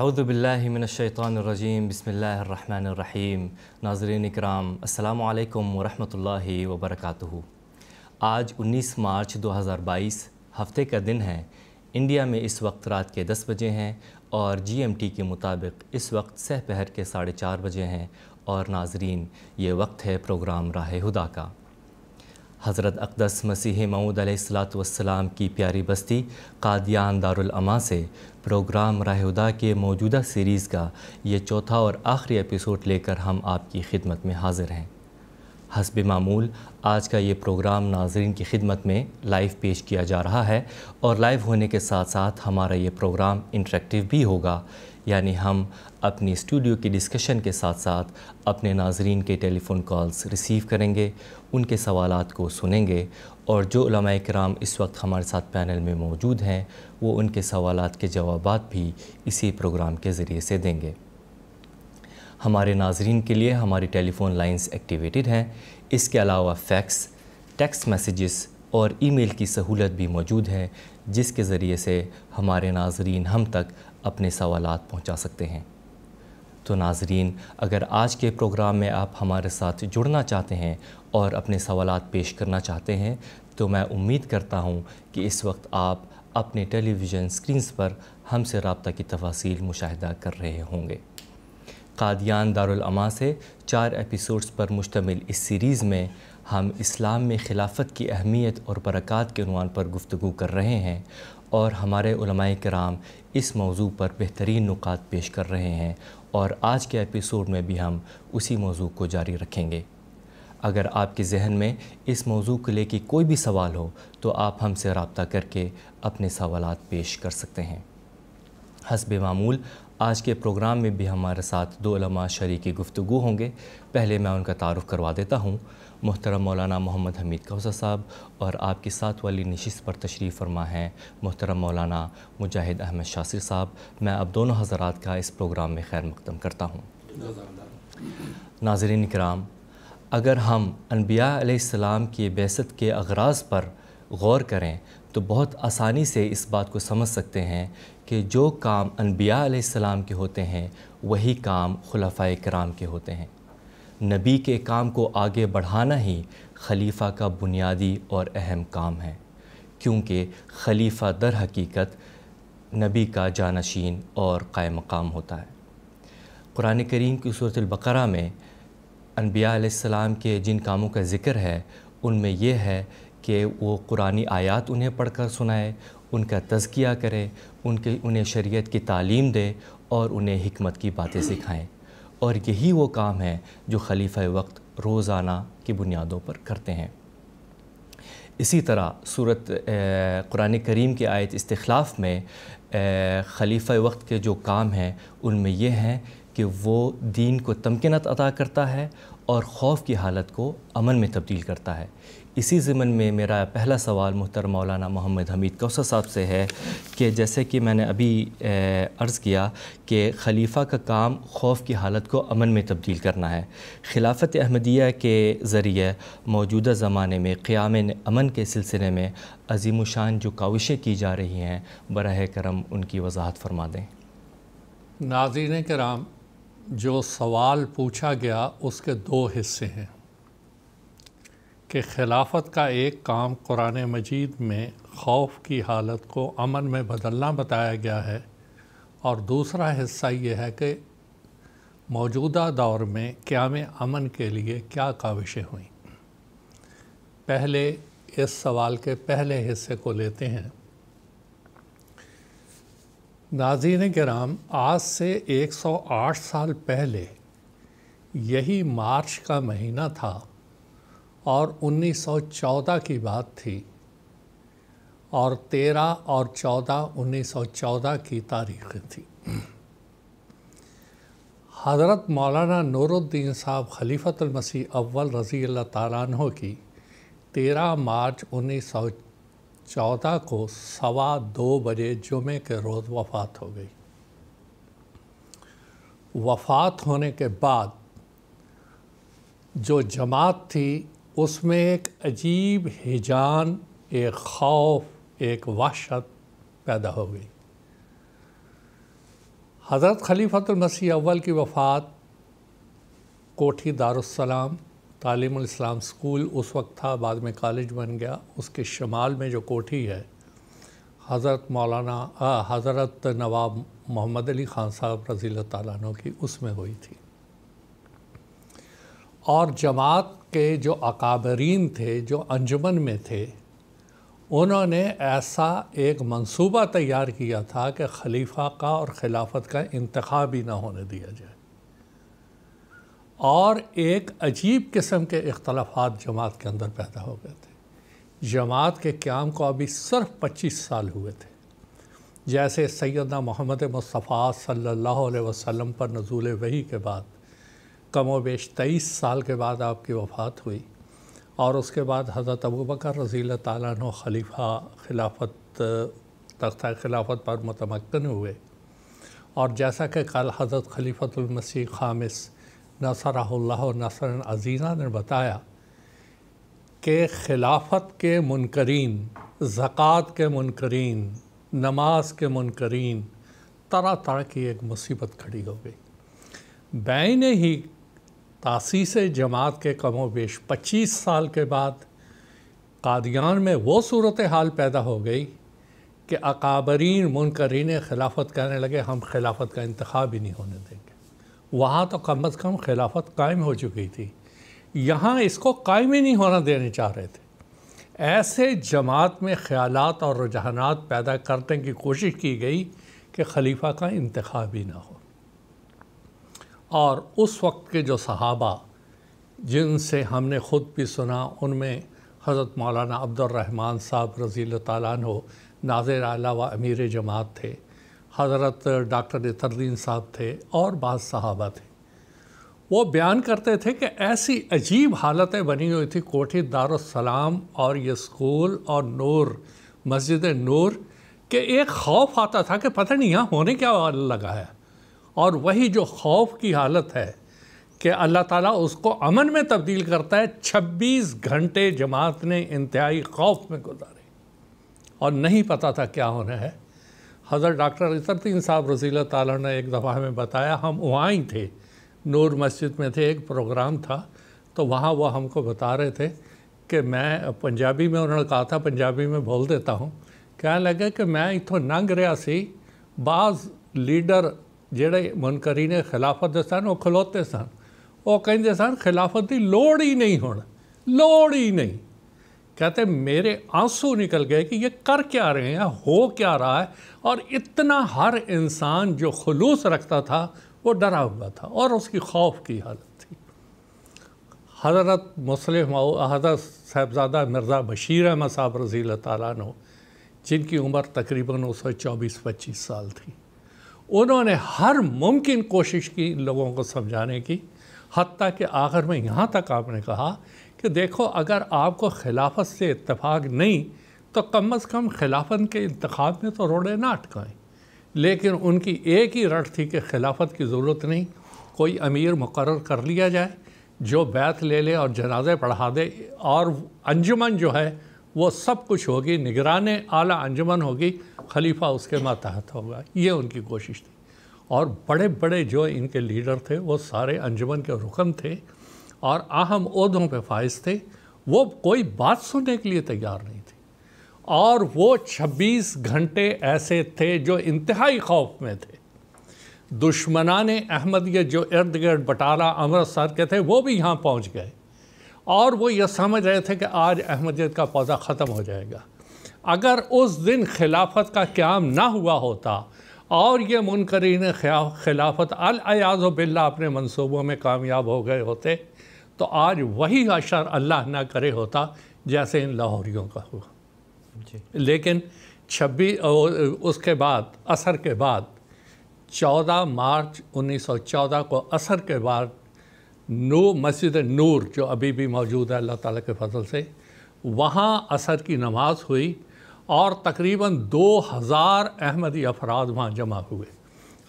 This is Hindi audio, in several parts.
अज़बिल्लिमिनशैतरजीम बसमीम नाजरन इकराम अल्लाम वरहमल वबरक आज 19 मार्च 2022 हफ़्ते का दिन है इंडिया में इस वक्त रात के 10 बजे हैं और जीएमटी के मुताबिक इस वक्त सह के साढ़े चार बजे हैं और नाजरीन ये वक्त है प्रोग्राम राह हुदा का हज़रत अकदस मसीह मऊद वसलाम की प्यारी बस्ती कादियान दारुलमा से प्रोग्राम राहुदा के मौजूदा सीरीज़ का ये चौथा और आखिरी एपिसोड लेकर हम आपकी खिदमत में हाजिर हैं हसब मामूल आज का ये प्रोग्राम नाजरन की खिदमत में लाइव पेश किया जा रहा है और लाइव होने के साथ साथ हमारा ये प्रोग्राम इंटरेक्टिव भी होगा यानी हम अपनी स्टूडियो की डिस्कशन के साथ साथ अपने नाजरन के टेलीफ़ोन कॉल्स रिसीव करेंगे उनके सवाल को सुनेंगे और जो कराम इस वक्त हमारे साथ पैनल में मौजूद हैं वो उनके सवाल के जवाब भी इसी प्रोग्राम के ज़रिए से देंगे हमारे नाजरन के लिए हमारी टेलीफ़ोन लाइंस एक्टिवेटेड हैं इसके अलावा फैक्स टेक्स्ट मैसेजेस और ईमेल की सहूलत भी मौजूद है जिसके ज़रिए से हमारे नाजरीन हम तक अपने सवाल पहुँचा सकते हैं तो नाजरीन अगर आज के प्रोग्राम में आप हमारे साथ जुड़ना चाहते हैं और अपने सवाल पेश करना चाहते हैं तो मैं उम्मीद करता हूँ कि इस वक्त आप अपने टेलीविज़न स्क्रीनस पर हमसे रबता की तफासिल मुशाह कर रहे होंगे कादियान दारुलमा से चार एपिसोड्स पर मुश्तमिल इस सीरीज़ में हम इस्लाम में खिलाफत की अहमियत और बरक़ात के अनवान पर गुफ्तु कर रहे हैं और हमारे कराम इस मौजू पर बेहतरीन नुकात पेश कर रहे हैं और आज के एपिसोड में भी हम उसी मौजू को जारी रखेंगे अगर आपके जहन में इस मौजू को लेके कोई भी सवाल हो तो आप हमसे रबता करके अपने सवाल पेश कर सकते हैं हसब मामूल आज के प्रोग्राम में भी हमारे साथ दो लमा शरीक गुफ्तु होंगे पहले मैं उनका तारफ़ करवा देता हूँ मोहतरम मौलाना मोहम्मद हमीद कौसा साहब और आपकी साथ वाली नशस्त पर तशरीफ़ फरमा हैं मोहतरम मौलाना मुजाहिद अहमद शासिर साहब मैं अब दोनों हजरात का इस प्रोग्राम में खैर मकदम करता हूँ नाजरन कराम अगर हम अनबियाम की बेसत के अगराज पर गौर करें तो बहुत आसानी से इस बात को समझ सकते हैं कि जो काम अनबिया सलाम के होते हैं वही काम खलफ़ा कराम के होते हैं नबी के काम को आगे बढ़ाना ही खलीफ़ा का बुनियादी और अहम काम है क्योंकि खलीफ़ा दर हकीकत नबी का जानशीन और कायम मकाम होता है कुरान करीम की सूरत में अनबियाम के जिन कामों का ज़िक्र है उनमें यह है कि वो कुरानी आयात उन्हें पढ़कर सुनाए उनका तजकिया करे उनके उन्हें शरीयत की तालीम दे और उन्हें हमत की बातें सिखाएँ और यही वो काम है जो खलीफा वक्त रोज़ाना की बुनियादों पर करते हैं इसी तरह सूरत कुरान करीम की आयत इस्तलाफ़ में खलीफा वक्त के जो काम हैं उनमें यह हैं कि वो दीन को तमकिनत अदा करता है और खौफ की हालत को अमन में तब्दील करता है इसी ज़मन में मेरा पहला सवाल मोहतर मौलाना मोहम्मद हमीद कौसर साहब से है कि जैसे कि मैंने अभी अर्ज़ किया कि खलीफा का काम खौफ की हालत को अमन में तब्दील करना है खिलाफत अहमदिया के ज़रिए मौजूदा ज़माने में क़्याम अमन के सिलसिले में अजीम शान जो काविशें की जा रही हैं बर करम उनकी वजाहत फरमा दें नाजीन कराम जो सवाल पूछा गया उसके दो हिस्से हैं कि खिलाफत का एक काम कुरान मजीद में खौफ की हालत को अमन में बदलना बताया गया है और दूसरा हिस्सा ये है कि मौजूदा दौर में क्याम अमन के लिए क्या काविशें हुई पहले इस सवाल के पहले हिस्से को लेते हैं नाजीन ग्राम आज से 108 साल पहले यही मार्च का महीना था और 1914 की बात थी और 13 और 14 1914 की तारीख थी हज़रत मौलाना नूरुद्दीन साहब खलीफतमसीह अव्वल रज़ी अल्लाह तारनों की 13 मार्च 1914 को सवा दो बजे जुमे के रोज़ वफ़ात हो गई वफ़ात होने के बाद जो जमात थी उसमें एक अजीब हिजान एक खौफ एक वाशत पैदा हो गई हज़रत खलीफतमसी अव्वल की वफ़ात कोठी दारुसलाम तालीम इस्लाम स्कूल उस वक्त था बाद में कॉलेज बन गया उसके शमाल में जो कोठी है हज़रत मौलाना हज़रत नवाब मोहम्मद अली ख़ान साहब रज़ी तु की उसमें हुई थी और जमात के जो अकाबरीन थे जो अंजुमन में थे उन्होंने ऐसा एक मंसूबा तैयार किया था कि खलीफा का और खिलाफत का इंतखा ही ना होने दिया जाए और एक अजीब किस्म के इख्तलाफात जमात के अंदर पैदा हो गए थे जमात के क्याम को अभी सिर्फ पच्चीस साल हुए थे जैसे सैदा मोहम्मद मुस्तफ़ा सल्लल्लाहु अलैहि वसल्लम पर नजूल वही के बाद बेश तेईस साल के बाद आपकी वफ़ात हुई और उसके बाद हज़रत अबू बकर रजील तालन खलीफा खिलाफत तख्ता खिलाफत पर मतमकन हुए और जैसा कि कल हज़रत खलीफतमसी खामिस नसर नसर अजीज़ा ने बताया कि खिलाफत के मुनकरीन ज़क़़त के मुनकरीन नमाज के मुनकरीन तरह तरह की एक मुसीबत खड़ी हो गई बैन ही तासीस जमात के कमो बेश पच्चीस साल के बाद कादियान में वो सूरत हाल पैदा हो गई कि अकाबरीन मुनकरीन खिलाफत कहने लगे हम खिलाफत का इंतखा ही नहीं होने देंगे वहाँ तो कम अज़ कम खिलाफत कायम हो चुकी थी यहाँ इसको कायम ही नहीं होना देने चाह रहे थे ऐसे जमात में ख्याल और रुझाना पैदा करने की कोशिश की गई कि खलीफा का इंतखा भी ना हो और उस वक्त के जो सहाबा जिनसे हमने ख़ुद भी सुना उनमें हज़रत मौलाना अब्दुलरहमान साहब रज़ी हो नाजिर आला व अमीर जमात थे हज़रत डॉक्टर इतरदीन साहब थे और बाद सहाबा थे वो बयान करते थे कि ऐसी अजीब हालतें बनी हुई थी कोठी दारुसलाम और ये स्कूल और नूर मस्जिद नूर के एक खौफ आता था कि पता नहीं यहाँ होने क्या लगा है और वही जो खौफ की हालत है कि अल्लाह ताला उसको अमन में तब्दील करता है 26 घंटे जमात ने इंतहाई खौफ में गुजारे और नहीं पता था क्या होना है हज़रत डॉक्टर इसरतीन साहब रसील तला ने एक दफ़ा हमें बताया हम वहाँ ही थे नूर मस्जिद में थे एक प्रोग्राम था तो वहाँ वो हमको बता रहे थे कि मैं पंजाबी में उन्होंने कहा था पंजाबी में बोल देता हूँ कहने लगे कि मैं इतों नंग रहा सी बाज़ लीडर जड़े मुनकरी ने खिलाफत सन वह खलोते सन वह कहें सन खिलाफत की ਦੀ ही नहीं हूँ लौड़ ही नहीं कहते मेरे आंसू निकल गए कि ये कर क्या रहे हैं हो क्या रहा है और इतना हर इंसान जो खलूस रखता था वो डरा हुआ था और उसकी खौफ की हालत थी हजरत मुस्लिम हजरत साहबजादा मिर्ज़ा बशीर अहमद साहब रजील तारा जिनकी उम्र तकरीबन उस सौ चौबीस पच्चीस साल थी उन्होंने हर मुमकिन कोशिश की लोगों को समझाने की हती कि आखिर में यहाँ तक आपने कहा कि देखो अगर आपको खिलाफत से इतफाक़ नहीं तो कम अज़ कम खिलाफत के इंतखब में तो रोड़े ना अटकाएँ लेकिन उनकी एक ही रट थी कि खिलाफत की ज़रूरत नहीं कोई अमीर मुकर कर लिया जाए जो बैत ले ले और जनाजे पढ़ा दे और अंजुमन जो है वो सब कुछ होगी निगरान आला अंजुमन होगी खलीफा उसके मातहत होगा ये उनकी कोशिश थी और बड़े बड़े जो इनके लीडर थे वो सारे अंजुमन के रुकन थे और अहम उहदों पे फाइज थे वो कोई बात सुनने के लिए तैयार नहीं थे और वो 26 घंटे ऐसे थे जो इंतहाई खौफ में थे दुश्मनान अहमदियत जो इर्द गिर्द बटाला अमृतसर के थे वो भी यहाँ पहुँच गए और वो ये समझ रहे थे कि आज अहमदियत का पौधा ख़त्म हो जाएगा अगर उस दिन खिलाफत का क्याम ना हुआ होता और ये मुनकरीन खिलाफत अलयाज़ बिल्ला अपने मंसूबों में कामयाब हो गए होते तो आज वही अशर अल्लाह ना करे होता जैसे इन लाहौरियों का हुआ लेकिन छब्बीस उसके बाद असर के बाद 14 मार्च 1914 को असर के बाद नू मस्जिद नूर जो अभी भी मौजूद है अल्लाह ताला के फजल से वहाँ असर की नमाज़ हुई और तकरीबन 2000 अहमदी अफराद वहाँ जमा हुए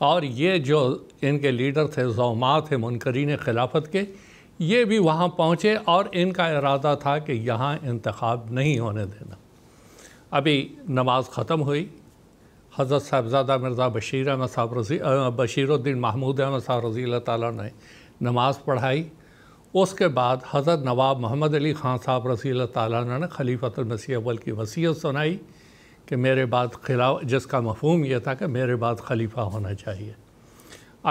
और ये जो इनके लीडर थे जोमा थे मुनकरीन खिलाफत के ये भी वहाँ पहुँचे और इनका इरादा था कि यहाँ इंतखब नहीं होने देना अभी नमाज ख़त्म हुई हज़रत साहबजादा मिर्ज़ा बशीर अहमद साहब रजी बशीरुद्दीन महमूद अहमद साहब रजील ने नमाज़ पढ़ाई उसके बाद हज़रत नवाब मोहम्मद अली ख़ान साहब रसी ताली ने खलीफतमसी की वसीयत सुनाई कि मेरे बाद खिलाफ जिसका मफहम यह था कि मेरे बाद खलीफा होना चाहिए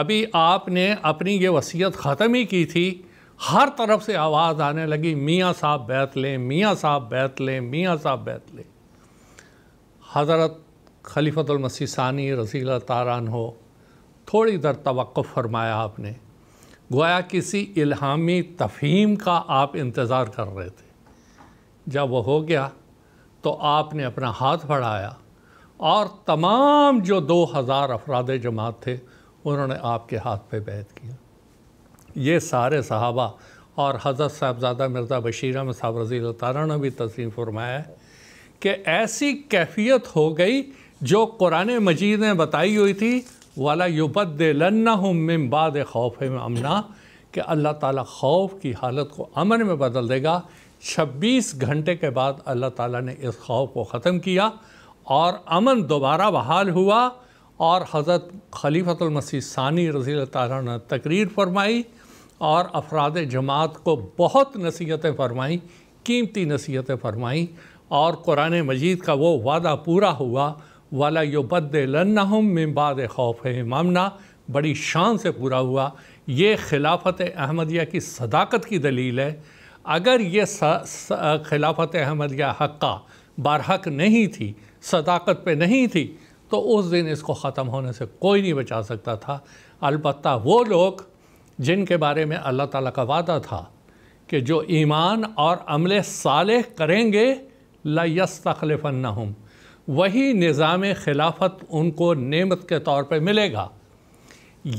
अभी आपने अपनी ये वसीयत ख़त्म ही की थी हर तरफ से आवाज़ आने लगी मियाँ साहब बैत लें मियाँ साहब बैत लें मियाँ साहब बैत लें हज़रत खलीफतलमसी सानी तारान हो थोड़ी देर तवक़ फरमाया आपने गोया किसी इल्हामी तफहीम का आप इंतज़ार कर रहे थे जब वो हो गया तो आपने अपना हाथ बढ़ाया और तमाम जो दो हज़ार अफराद जमात थे उन्होंने आपके हाथ पे बैत किया ये सारे सहाबा और हज़रत साहबजादा मिर्ज़ा बशीर अहमद साहब रजील तारा ने भी तस्लीम फरमाया है कि ऐसी कैफियत हो गई जो कुरान मजीद ने बताई हुई थी वाला युबद लन्ना मिम बाद खौफ में अमना कि अल्लाह ताला खौफ की हालत को अमन में बदल देगा 26 घंटे के बाद अल्लाह ताला ने इस खौफ को ख़त्म किया और अमन दोबारा बहाल हुआ और हज़रत खलीफतमसी सानी रज़ी तारा तकरीर फरमाई और अफराद जमात को बहुत नसीहतें फरमाई कीमती नसीहतें फरमाई और कुरान मजीद का वो वादा पूरा हुआ वाला यो बद लन्नाहम मिम्बाद खौफ मामना बड़ी शान से पूरा हुआ ये खिलाफत अहमदिया की सदाकत की दलील है अगर ये खिलाफत अहमदिया हक्का बारहक नहीं थी सदाकत पे नहीं थी तो उस दिन इसको ख़त्म होने से कोई नहीं बचा सकता था अलबत् वो लोग जिनके बारे में अल्लाह ताला का वादा था कि जो ईमान और अमल साल करेंगे लयस तखलफन हम वही निज़ाम खिलाफत उनको नेमत के तौर पर मिलेगा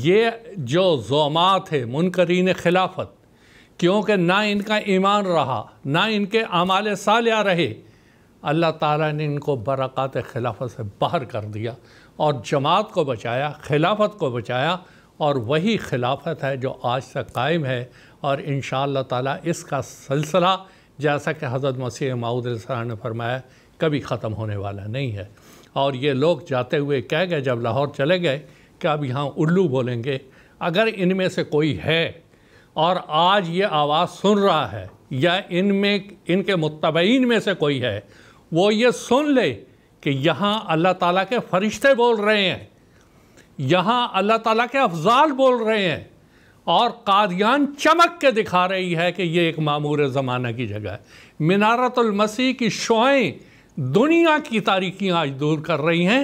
ये जो जोमा थे मुनकरीन खिलाफत क्योंकि ना इनका ईमान रहा ना इनके अमाल सालिया रहे अल्लाह ताला ने इनको बरक़ात खिलाफत से बाहर कर दिया और जमात को बचाया खिलाफत को बचाया और वही खिलाफत है जो आज तक कायम है और इन ताला इसका सिलसिला जैसा कि हज़रत मसीह माऊद ने फरमाया कभी ख़त्म होने वाला नहीं है और ये लोग जाते हुए कह गए जब लाहौर चले गए कि अब यहाँ उल्लू बोलेंगे अगर इनमें से कोई है और आज ये आवाज़ सुन रहा है या इनमें इनके मुतबीन में से कोई है वो ये सुन ले कि यहाँ अल्लाह ताला के फरिश्ते बोल रहे हैं यहाँ अल्लाह ताला के अफजाल बोल रहे हैं और कादियान चमक के दिखा रही है कि ये एक मामूर ज़माना की जगह है मीनारतुलमसीह की शोएँ दुनिया की तारीखियाँ आज दूर कर रही हैं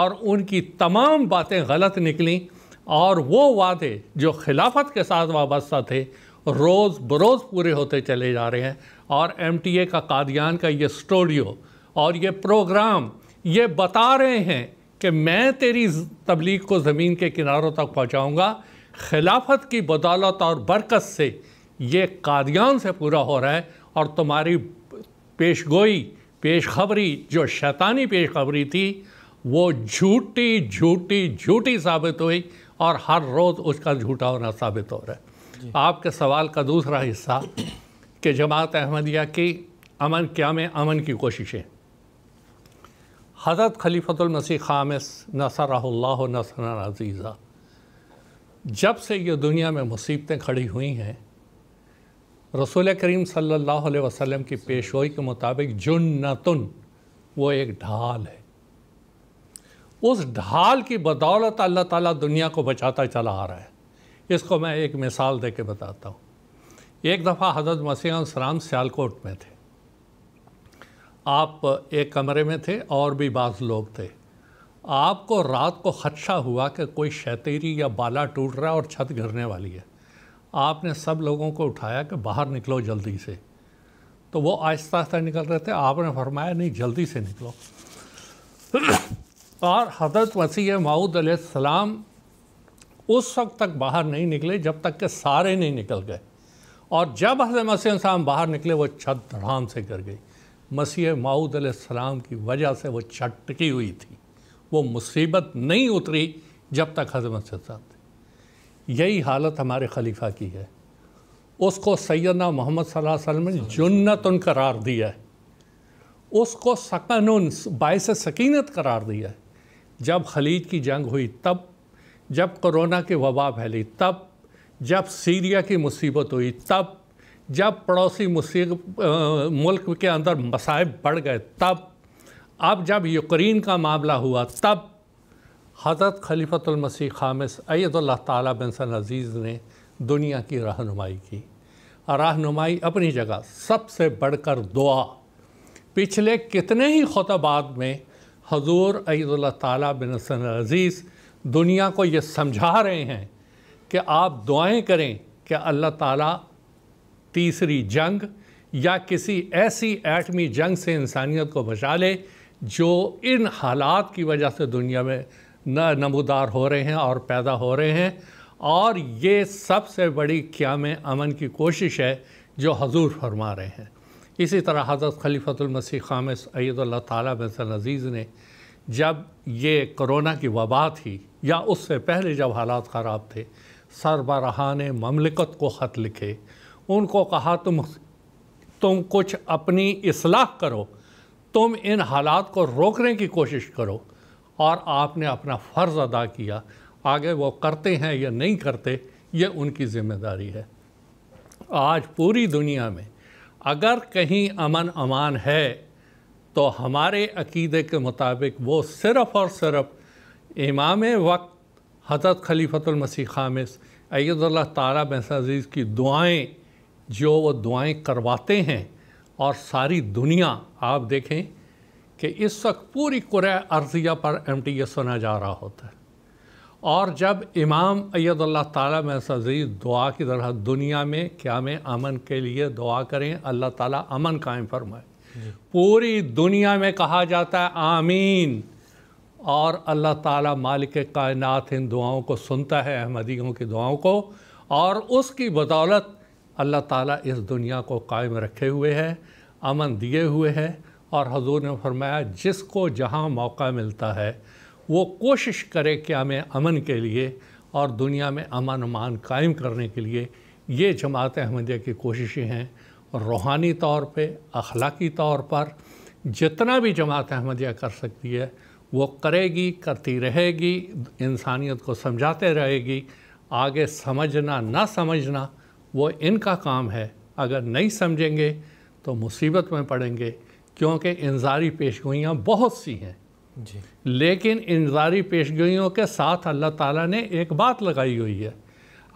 और उनकी तमाम बातें गलत निकली और वो वादे जो खिलाफत के साथ वाबस्ता थे रोज़ बरोज़ पूरे होते चले जा रहे हैं और एम टी ए का कादियान का ये स्टूडियो और ये प्रोग्राम ये बता रहे हैं कि मैं तेरी तबलीग को ज़मीन के किनारों तक पहुँचाऊँगा खिलाफत की बदौलत और बरकत से ये कादियान से पूरा हो रहा है और तुम्हारी पेश गोई पेश खबरी जो शैतानी पेश खबरी थी वो झूठी झूठी झूठी साबित हुई और हर रोज़ उसका झूठा होना साबित हो रहा है आपके सवाल का दूसरा हिस्सा कि जमात अहमदिया की अमन क्या में अमन की कोशिशें हज़रत खलीफतुलमसी खामस नसरल्ला नसर अजीज़ा जब से ये दुनिया में मुसीबतें खड़ी हुई हैं रसूल करीम सल्लल्लाहु अलैहि वसल्लम की पेशोई के मुताबिक जुन्नतुन वो एक ढाल है उस ढाल की बदौलत अल्लाह ताला दुनिया को बचाता चला आ रहा है इसको मैं एक मिसाल दे के बताता हूँ एक दफ़ा हजरत मसीह सलाम सियालकोट में थे आप एक कमरे में थे और भी बाज़ लोग थे आपको रात को खदशा हुआ कि कोई शैतरी या बाला टूट रहा है और छत घिरने वाली है आपने सब लोगों को उठाया कि बाहर निकलो जल्दी से तो वो आहिस्ता आहिस्ता निकल रहे थे आपने फरमाया नहीं जल्दी से निकलो और हज़रत मसीह माऊद सलाम उस वक्त तक बाहर नहीं निकले जब तक के सारे नहीं निकल गए और जब हज़रत मसीह साहब बाहर निकले वो छत धड़ाम से गिर गई मसीह माऊद सलाम की वजह से वो छटकी हुई थी वो मुसीबत नहीं उतरी जब तक हज़रत मसीह साहब थे यही हालत हमारे खलीफा की है उसको सैदना मोहम्मद सल्लम ने जुन्नत उन करार दिया है उसको सकन बायस सकीनत करार दिया है जब खलीज की जंग हुई तब जब कोरोना की वबा फैली तब जब सीरिया की मुसीबत हुई तब जब पड़ोसी मुल्क के अंदर मसाइब बढ़ गए तब अब जब यूक्रेन का मामला हुआ तब हज़रत खलीफतुलमसी खामिस अयदुल्ला ताली बिनसन अजीज़ ने दुनिया की रहनुमाई की रहनुमाई अपनी जगह सबसे बढ़कर दुआ पिछले कितने ही खुतबात में हजूर अज़ल्ला ताली अज़ीज़ दुनिया को ये समझा रहे हैं कि आप दुआएं करें कि अल्लाह ताला तीसरी जंग या किसी ऐसी एटमी जंग से इंसानियत को बचा ले जो इन हालात की वजह से दुनिया में न नमदार हो रहे हैं और पैदा हो रहे हैं और ये सबसे बड़ी क़्याम अमन की कोशिश है जो हजूर फरमा रहे हैं इसी तरह हज़रत खलीफतुलमसी खामस अयदल्ला ताली बसनज़ीज़ ने जब ये कोरोना की वबा थी या उससे पहले जब हालात ख़राब थे सरबराहान ममलिकत को ख़त लिखे उनको कहा तुम तुम कुछ अपनी असलाह करो तुम इन हालात को रोकने की कोशिश करो और आपने अपना फ़र्ज़ अदा किया आगे वो करते हैं या नहीं करते ये उनकी ज़िम्मेदारी है आज पूरी दुनिया में अगर कहीं अमन अमान है तो हमारे अकीदे के मुताबिक वो सिर्फ़ और सिर्फ इमाम वक्त हजरत मसीह ख़ामिस अयदल्ला तारा महसाजीज़ की दुआएं जो वो दुआएं करवाते हैं और सारी दुनिया आप देखें कि इस वक्त पूरी कुर अर्जिया पर एम टी ए सुना जा रहा होता है और जब इमाम अयदल्ला ताला सजी दुआ की तरह दुनिया में क्या में अमन के लिए दुआ करें अल्लाह ताला अमन कायम फरमाए पूरी दुनिया में कहा जाता है आमीन और अल्लाह ताला मालिक कायनात इन दुआओं को सुनता है अहमदियों की दुआओं को और उसकी बदौलत अल्लाह ताला इस दुनिया को कायम रखे हुए है अमन दिए हुए है और हजूर ने फरमाया जिसको जहाँ मौका मिलता है वो कोशिश करे कि हमें अमन के लिए और दुनिया में अमन अमान कायम करने के लिए ये जमात अहमदिया की कोशिशें हैं रूहानी तौर पे अखलाकी तौर पर जितना भी जमात अहमदिया कर सकती है वो करेगी करती रहेगी इंसानियत को समझाते रहेगी आगे समझना ना समझना वो इनका काम है अगर नहीं समझेंगे तो मुसीबत में पड़ेंगे क्योंकि इंजारी पेशगोइयाँ बहुत सी हैं लेकिन इंजारी पेशगोइयों के साथ अल्लाह ताला ने एक बात लगाई हुई है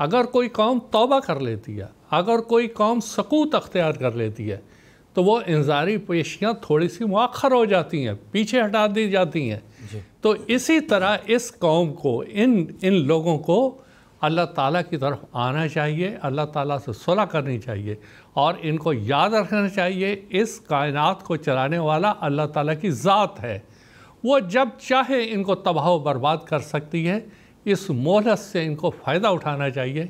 अगर कोई कौम तौबा कर लेती है अगर कोई कौम सकूत अख्तियार कर लेती है तो वो इंजारी पेशियाँ थोड़ी सी मौखर हो जाती हैं पीछे हटा दी जाती हैं तो इसी तरह इस कौम को इन इन लोगों को अल्लाह ताला की तरफ आना चाहिए अल्लाह ताला से सुलह करनी चाहिए और इनको याद रखना चाहिए इस कायनात को चलाने वाला अल्लाह ताला की ज़ात है वो जब चाहे इनको तबाह बर्बाद कर सकती है इस मोहलत से इनको फ़ायदा उठाना चाहिए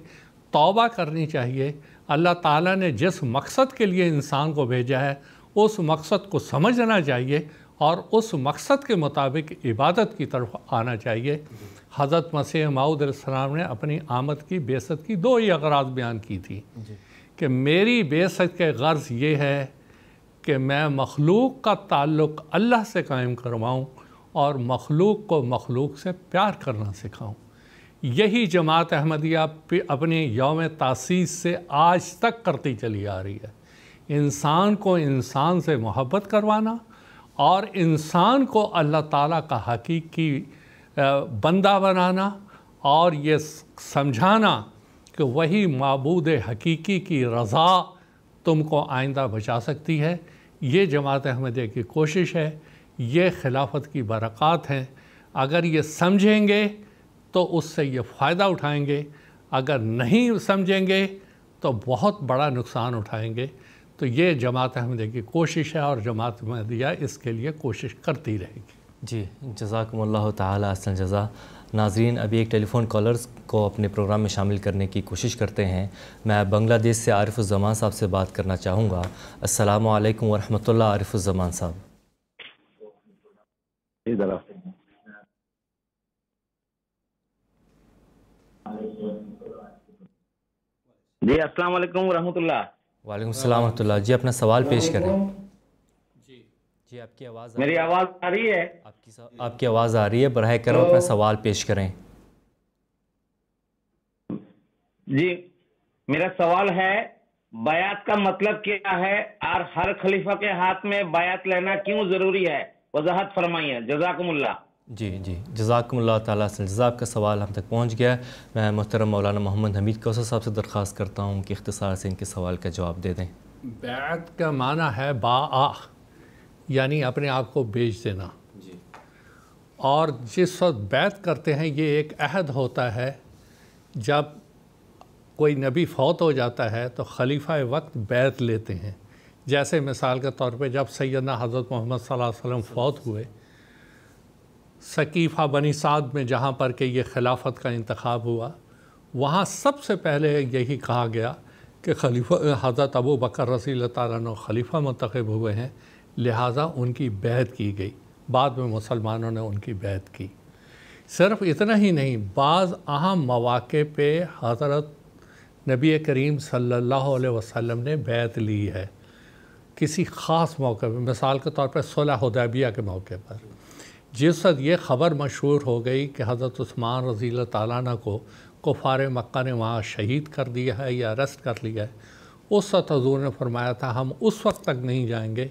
तौबा करनी चाहिए अल्लाह ताला ने जिस मकसद के लिए इंसान को भेजा है उस मकसद को समझना चाहिए और उस मकसद के मुताबिक इबादत की तरफ आना चाहिए हज़रत मसीह सलाम ने अपनी आमद की बेसत की दो ही अगराज बयान की थी कि मेरी बेसत के गर्ज़ ये है कि मैं मखलूक का ताल्लुक़ अल्लाह से कायम करवाऊँ और मखलूक को मखलूक से प्यार करना सिखाऊँ यही जमात अहमदिया अपने योम तासीस से आज तक करती चली आ रही है इंसान को इंसान से मोहब्बत करवाना और इंसान को अल्लाह ताला का हकीकी बंदा बनाना और ये समझाना कि वही मबूद हकीकी की रज़ा तुमको आइंदा बचा सकती है ये जमात अहमदिया की कोशिश है ये खिलाफत की बरक़ात हैं अगर ये समझेंगे तो उससे ये फ़ायदा उठाएंगे अगर नहीं समझेंगे तो बहुत बड़ा नुकसान उठाएंगे तो ये जमात अहमदिया की कोशिश है और जमात अहमदिया इसके लिए कोशिश करती रहेगी जी जजाकमल्ला तसन जजा नाजरीन अभी एक टेलीफ़ोन कॉलर्स को अपने प्रोग्राम में शामिल करने की कोशिश करते हैं मैं बांग्लादेश से आरिफुज़मान साहब से बात करना चाहूँगा असलकम वरहमल आरिफुज़मान साहब इस तरफ जी अस्सलाम वालेकुम रहमतुल्लाह वालेकुम सलाम रहमतुल्लाह जी अपना सवाल पेश करें जी जी आपकी आवाज़ मेरी आवाज़ आ रही है आपकी सा... आपकी आवाज़ आ रही है बरह करो तो- अपना सवाल पेश करें जी मेरा सवाल है बयात का मतलब क्या है और हर खलीफा के हाथ में बयात लेना क्यों ज़रूरी है वजाहत फरमाई है जजाकमल्ला जी जी जजाकमल्ला तज़ाक सवाल हम तक पहुँच गया मैं मोहतरम मौलाना मोहम्मद हमीद कौसर साहब से दरख्वास्त करता हूँ कि इख्तसार से इनके सवाल का जवाब दे दें बैत का माना है बा यानी अपने आप को बेच देना और जिस वक्त बैत करते हैं ये एक अहद होता है जब कोई नबी फौत हो जाता है तो खलीफा वक्त बैत लेते हैं जैसे मिसाल के तौर पे जब सैदना हज़रत मोहम्मद वसल्लम फ़ौत हुए सकीफ़ा बनी साद में जहाँ पर के ये खिलाफत का इंतखब हुआ वहाँ सबसे पहले यही कहा गया कि खलीफा हज़रत अबू बकर रसी तारन खलीफा मंतखब हुए हैं लिहाजा उनकी बैत की गई बाद में मुसलमानों ने उनकी बैत की सिर्फ इतना ही नहीं बाज़ अहम मौाक़े पे हज़रत नबी करीम सल्लल्लाहु अलैहि वसल्लम ने बैत ली है किसी ख़ास मौके पर मिसाल के तौर पर सुलह उदैबिया के मौके पर जिस वक्त ये ख़बर मशहूर हो गई कि हज़रत उस्मान रज़ी ताला को कुफार मक्का ने वहाँ शहीद कर दिया है या अरेस्ट कर लिया है उस वक्त हजूर ने फरमाया था हम उस वक्त तक नहीं जाएंगे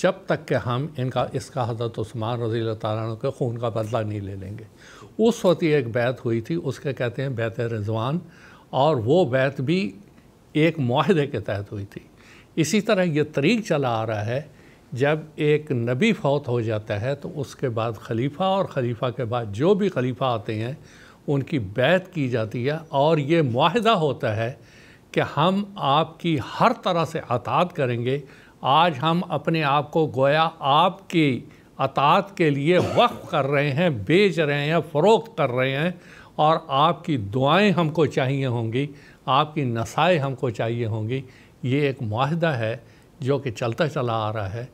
जब तक कि हम इनका इसका हज़रत उस्मान रज़ी तु के खून का बदला नहीं ले लेंगे उस वक्त ही एक बैत हुई थी उसके कहते हैं बैत रिजवान और वो बैत भी एक माहदे के तहत हुई थी इसी तरह ये तरीक चला आ रहा है जब एक नबी फौत हो जाता है तो उसके बाद खलीफा और खलीफा के बाद जो भी खलीफा आते हैं उनकी बैत की जाती है और ये माहदा होता है कि हम आपकी हर तरह से अतात करेंगे आज हम अपने आप को गोया आपकी अतात के लिए वक्फ कर रहे हैं बेच रहे हैं फ़रोख्त कर रहे हैं और आपकी दुआएं हमको चाहिए होंगी आपकी नसाएँ हमको चाहिए होंगी ये एक माहदा है जो कि चलता चला आ रहा है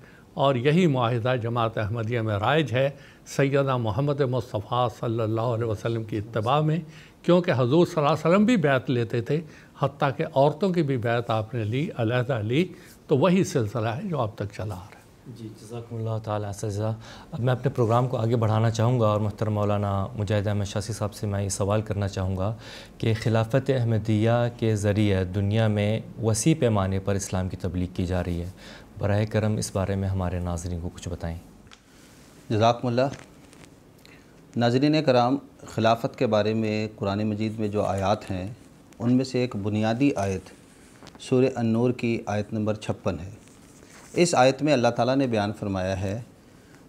और यही माहिदा जमात अहमदिया में राइज है सैदा मोहम्मद मुस्तफ़ा सल्लल्लाहु अलैहि वसल्लम की इतबा में क्योंकि हजूर वसल्लम भी बैत लेते थे हती कि औरतों की भी बैत आपने ली अलहदा ली तो वही सिलसिला है जो अब तक चला आ रहा है जी जजाक तजा अब मैं अपने प्रोग्राम को आगे बढ़ाना चाहूँगा और मोहतर मौलाना मुजाहिद अहमद शासी साहब से मैं ये सवाल करना चाहूँगा कि खिलाफत अहमदिया के ज़रिए दुनिया में वसी पैमाने पर इस्लाम की तबलीग की जा रही है बर करम इस बारे में हमारे नाजरन को कुछ बताएँ जजाकम्ला नाजरन कराम खिलाफत के बारे में कुरान मजीद में जो आयात हैं उनमें से एक बुनियादी आयत सूर्य अनूर की आयत नंबर छप्पन है इस आयत में अल्लाह ताला ने बयान फरमाया है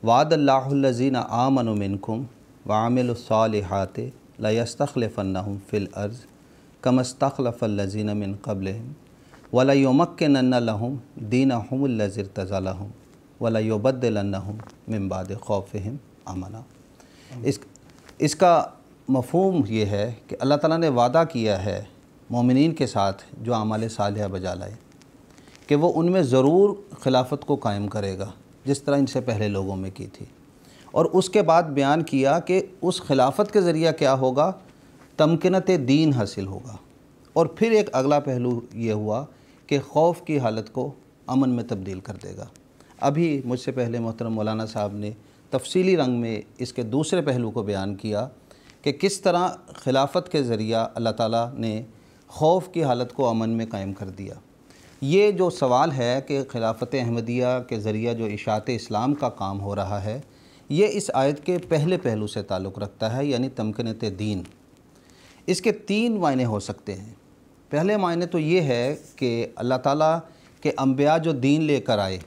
वाद अल्लाजीन आमन मिनकुम वामिलसालहात लयस्तखलफ़न्नहुम फ़िल अर्ज़ कमस्तखलफ़ल्लजीन मिन कबल वलायोमक्नहुम दीन हमज़र तज़ालहम वलायोबदलहम मम्बाद खौफ़हम अमना इस इसका मफहम यह है कि अल्लाह ताला ने वादा किया है मोमिन के साथ जो आमाल साल बजा लाए कि वो उनमें ज़रूर खिलाफत को कायम करेगा जिस तरह इनसे पहले लोगों में की थी और उसके बाद बयान किया कि उस खिलाफत के ज़रिए क्या होगा तमकिनत दीन हासिल होगा और फिर एक अगला पहलू ये हुआ कि खौफ की हालत को अमन में तब्दील कर देगा अभी मुझसे पहले मोहतरम मौलाना साहब ने तफसीली रंग में इसके दूसरे पहलू को बयान किया कि किस तरह खिलाफत के ज़रिया अल्लाह ताला ने खौफ की हालत को अमन में कायम कर दिया ये जो सवाल है कि खिलाफत अहमदिया के ज़रिए जो इशात इस्लाम का काम हो रहा है ये इस आयत के पहले पहलू से ताल्लुक़ रखता है यानी तमकनत दीन इसके तीन मायने हो सकते हैं पहले मायने तो ये है कि अल्लाह ताला के अम्बिया जो दीन लेकर आए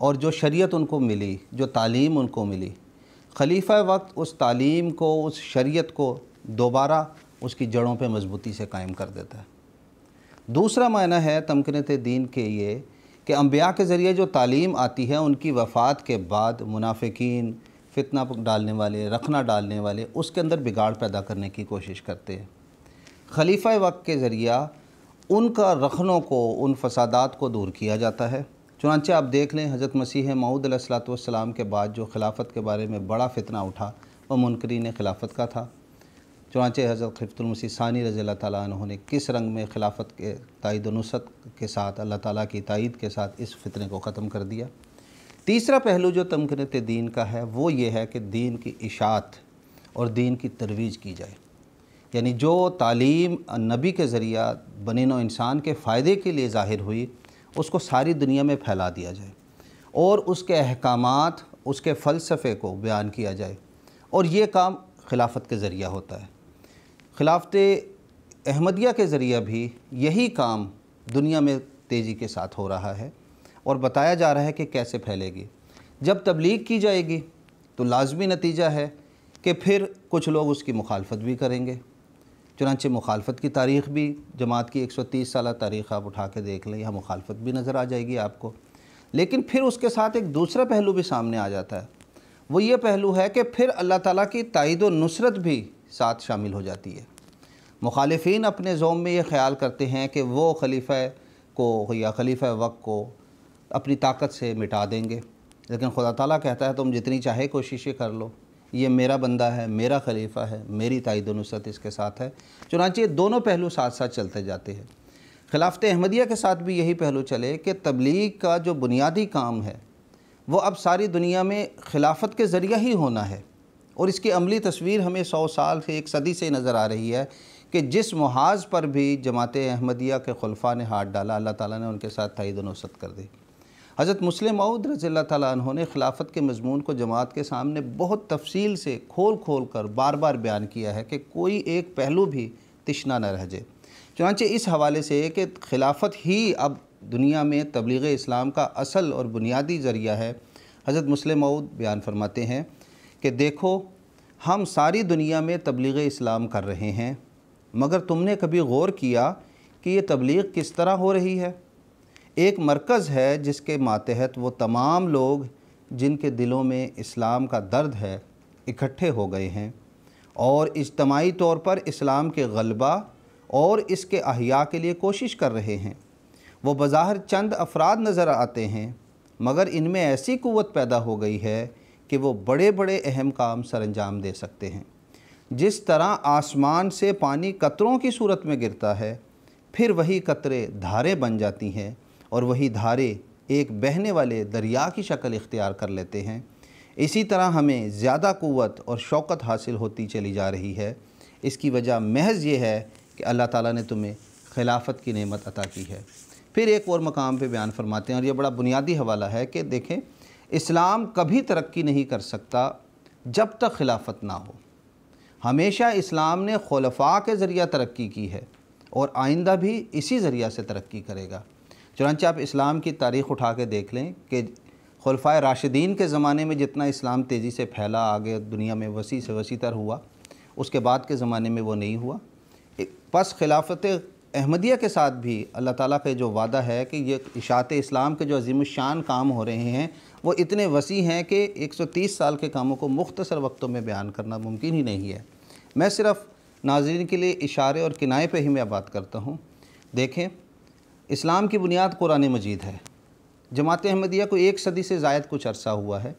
और जो शरीयत उनको मिली जो तालीम उनको मिली खलीफा वक्त उस तालीम को उस शरीयत को दोबारा उसकी जड़ों पे मज़बूती से कायम कर देता है दूसरा मायना है तमकिन दीन के ये कि अम्बिया के ज़रिए जो तालीम आती है उनकी वफ़ात के बाद मुनाफिकीन फितना डालने वाले रखना डालने वाले उसके अंदर बिगाड़ पैदा करने की कोशिश करते हैं खलीफा वक्त के ज़रिया उनका रखनों को उन फसादात को दूर किया जाता है चुनाचे आप देख लें हज़रत मसीह मऊद सलाम के बाद जो खिलाफत के बारे में बड़ा फितना उठा वह मुनकरीन खिलाफत का था चुनाचे हज़रत खिफ्तमसी सानी रज़ी अल्लाह ताली उन्होंने किस रंग में खिलाफत के तइद नुसत के साथ अल्लाह ताली की तइद के साथ इस फितने को ख़त्म कर दिया तीसरा पहलू जो तमकनत दीन का है वो ये है कि दीन की इशात और दीन की तरवीज की जाए यानी जो तालीम नबी के ज़रिया बनिन इंसान के फ़ायदे के लिए ज़ाहिर हुई उसको सारी दुनिया में फैला दिया जाए और उसके अहकाम उसके फ़लसफ़े को बयान किया जाए और ये काम खिलाफत के ज़रिया होता है खिलाफत अहमदिया के ज़रिए भी यही काम दुनिया में तेज़ी के साथ हो रहा है और बताया जा रहा है कि कैसे फैलेगी जब तबलीग की जाएगी तो लाजमी नतीजा है कि फिर कुछ लोग उसकी मुखालफत भी करेंगे चुनाचे मुखालफत की तारीख़ भी जमात की 130 साल तारीख़ आप उठा के देख लें यह मुखालफत भी नज़र आ जाएगी आपको लेकिन फिर उसके साथ एक दूसरा पहलू भी सामने आ जाता है वो ये पहलू है कि फिर अल्लाह ताला की व नुसरत भी साथ शामिल हो जाती है मुखालफन अपने जोम में ये ख्याल करते हैं कि वो खलीफे को या खलीफे वक्त को अपनी ताकत से मिटा देंगे लेकिन खुदा ताला कहता है तुम जितनी चाहे कोशिशें कर लो ये मेरा बंदा है मेरा खलीफा है मेरी ताइद नुसरत इसके साथ है चुनाचे दोनों पहलू साथ साथ चलते जाते हैं खिलाफत अहमदिया के साथ भी यही पहलू चले कि तबलीग का जो बुनियादी काम है वो अब सारी दुनिया में खिलाफत के ज़रिए ही होना है और इसकी अमली तस्वीर हमें सौ साल से एक सदी से नज़र आ रही है कि जिस महाज पर भी जमात अहमदिया के खलफा ने हाथ डाला अल्लाह ताला ने उनके साथ तयद नौसत कर दी हज़रत मुस्लिम मऊद रज़ी तहों ने खिलाफत के मजमून को जमात के सामने बहुत तफसील से खोल खोल कर बार बार बयान किया है कि कोई एक पहलू भी तशना न रह जाए चुनाचे इस हवाले से कि खिलाफत ही अब दुनिया में तबलीग इस्लाम का असल और बुनियादी ज़रिया है हज़रत मुस्लिम मऊद बयान फरमाते हैं कि देखो हम सारी दुनिया में तबलीग इस्लाम कर रहे हैं मगर तुमने कभी गौर किया कि ये तबलीग किस तरह हो रही है एक मरकज़ है जिसके मातहत वो तमाम लोग जिनके दिलों में इस्लाम का दर्द है इकट्ठे हो गए हैं और इज्तमाही तौर पर इस्लाम के गलबा और इसके अहिया के लिए कोशिश कर रहे हैं वो बज़ाहिर चंद अफराद नज़र आते हैं मगर इनमें ऐसी क़वत पैदा हो गई है कि वो बड़े बड़े अहम काम सर अंजाम दे सकते हैं जिस तरह आसमान से पानी कतरों की सूरत में गिरता है फिर वही कतरे धारें बन जाती हैं और वही धारे एक बहने वाले दरिया की शक्ल इख्तियार कर लेते हैं इसी तरह हमें ज़्यादा क़वत और शौकत हासिल होती चली जा रही है इसकी वजह महज ये है कि अल्लाह ताला ने तुम्हें खिलाफत की नेमत अता की है फिर एक और मकाम पे बयान फरमाते हैं और ये बड़ा बुनियादी हवाला है कि देखें इस्लाम कभी तरक्की नहीं कर सकता जब तक खिलाफत ना हो हमेशा इस्लाम ने खलफा के ज़रिया तरक्की की है और आइंदा भी इसी ज़रिया से तरक्की करेगा चुनाच आप इस्लाम की तारीख़ उठा के देख लें कि खलफा राशिदीन के ज़माने में जितना इस्लाम तेज़ी से फैला आगे दुनिया में वसी से वसी तर हुआ उसके बाद के ज़माने में वो नहीं हुआ बस खिलाफत अहमदिया के साथ भी अल्लाह ताला का जो वादा है कि ये इशात इस्लाम के जो अजीम शान काम हो रहे हैं वो इतने वसी हैं कि 130 साल के कामों को मुख्तसर वक्तों में बयान करना मुमकिन ही नहीं है मैं सिर्फ़ नाजरन के लिए इशारे और किनाए पर ही मैं बात करता हूँ देखें इस्लाम की बुनियाद कुरान मजीद है जमात अहमदिया को एक सदी से जायद कुछ अरसा हुआ है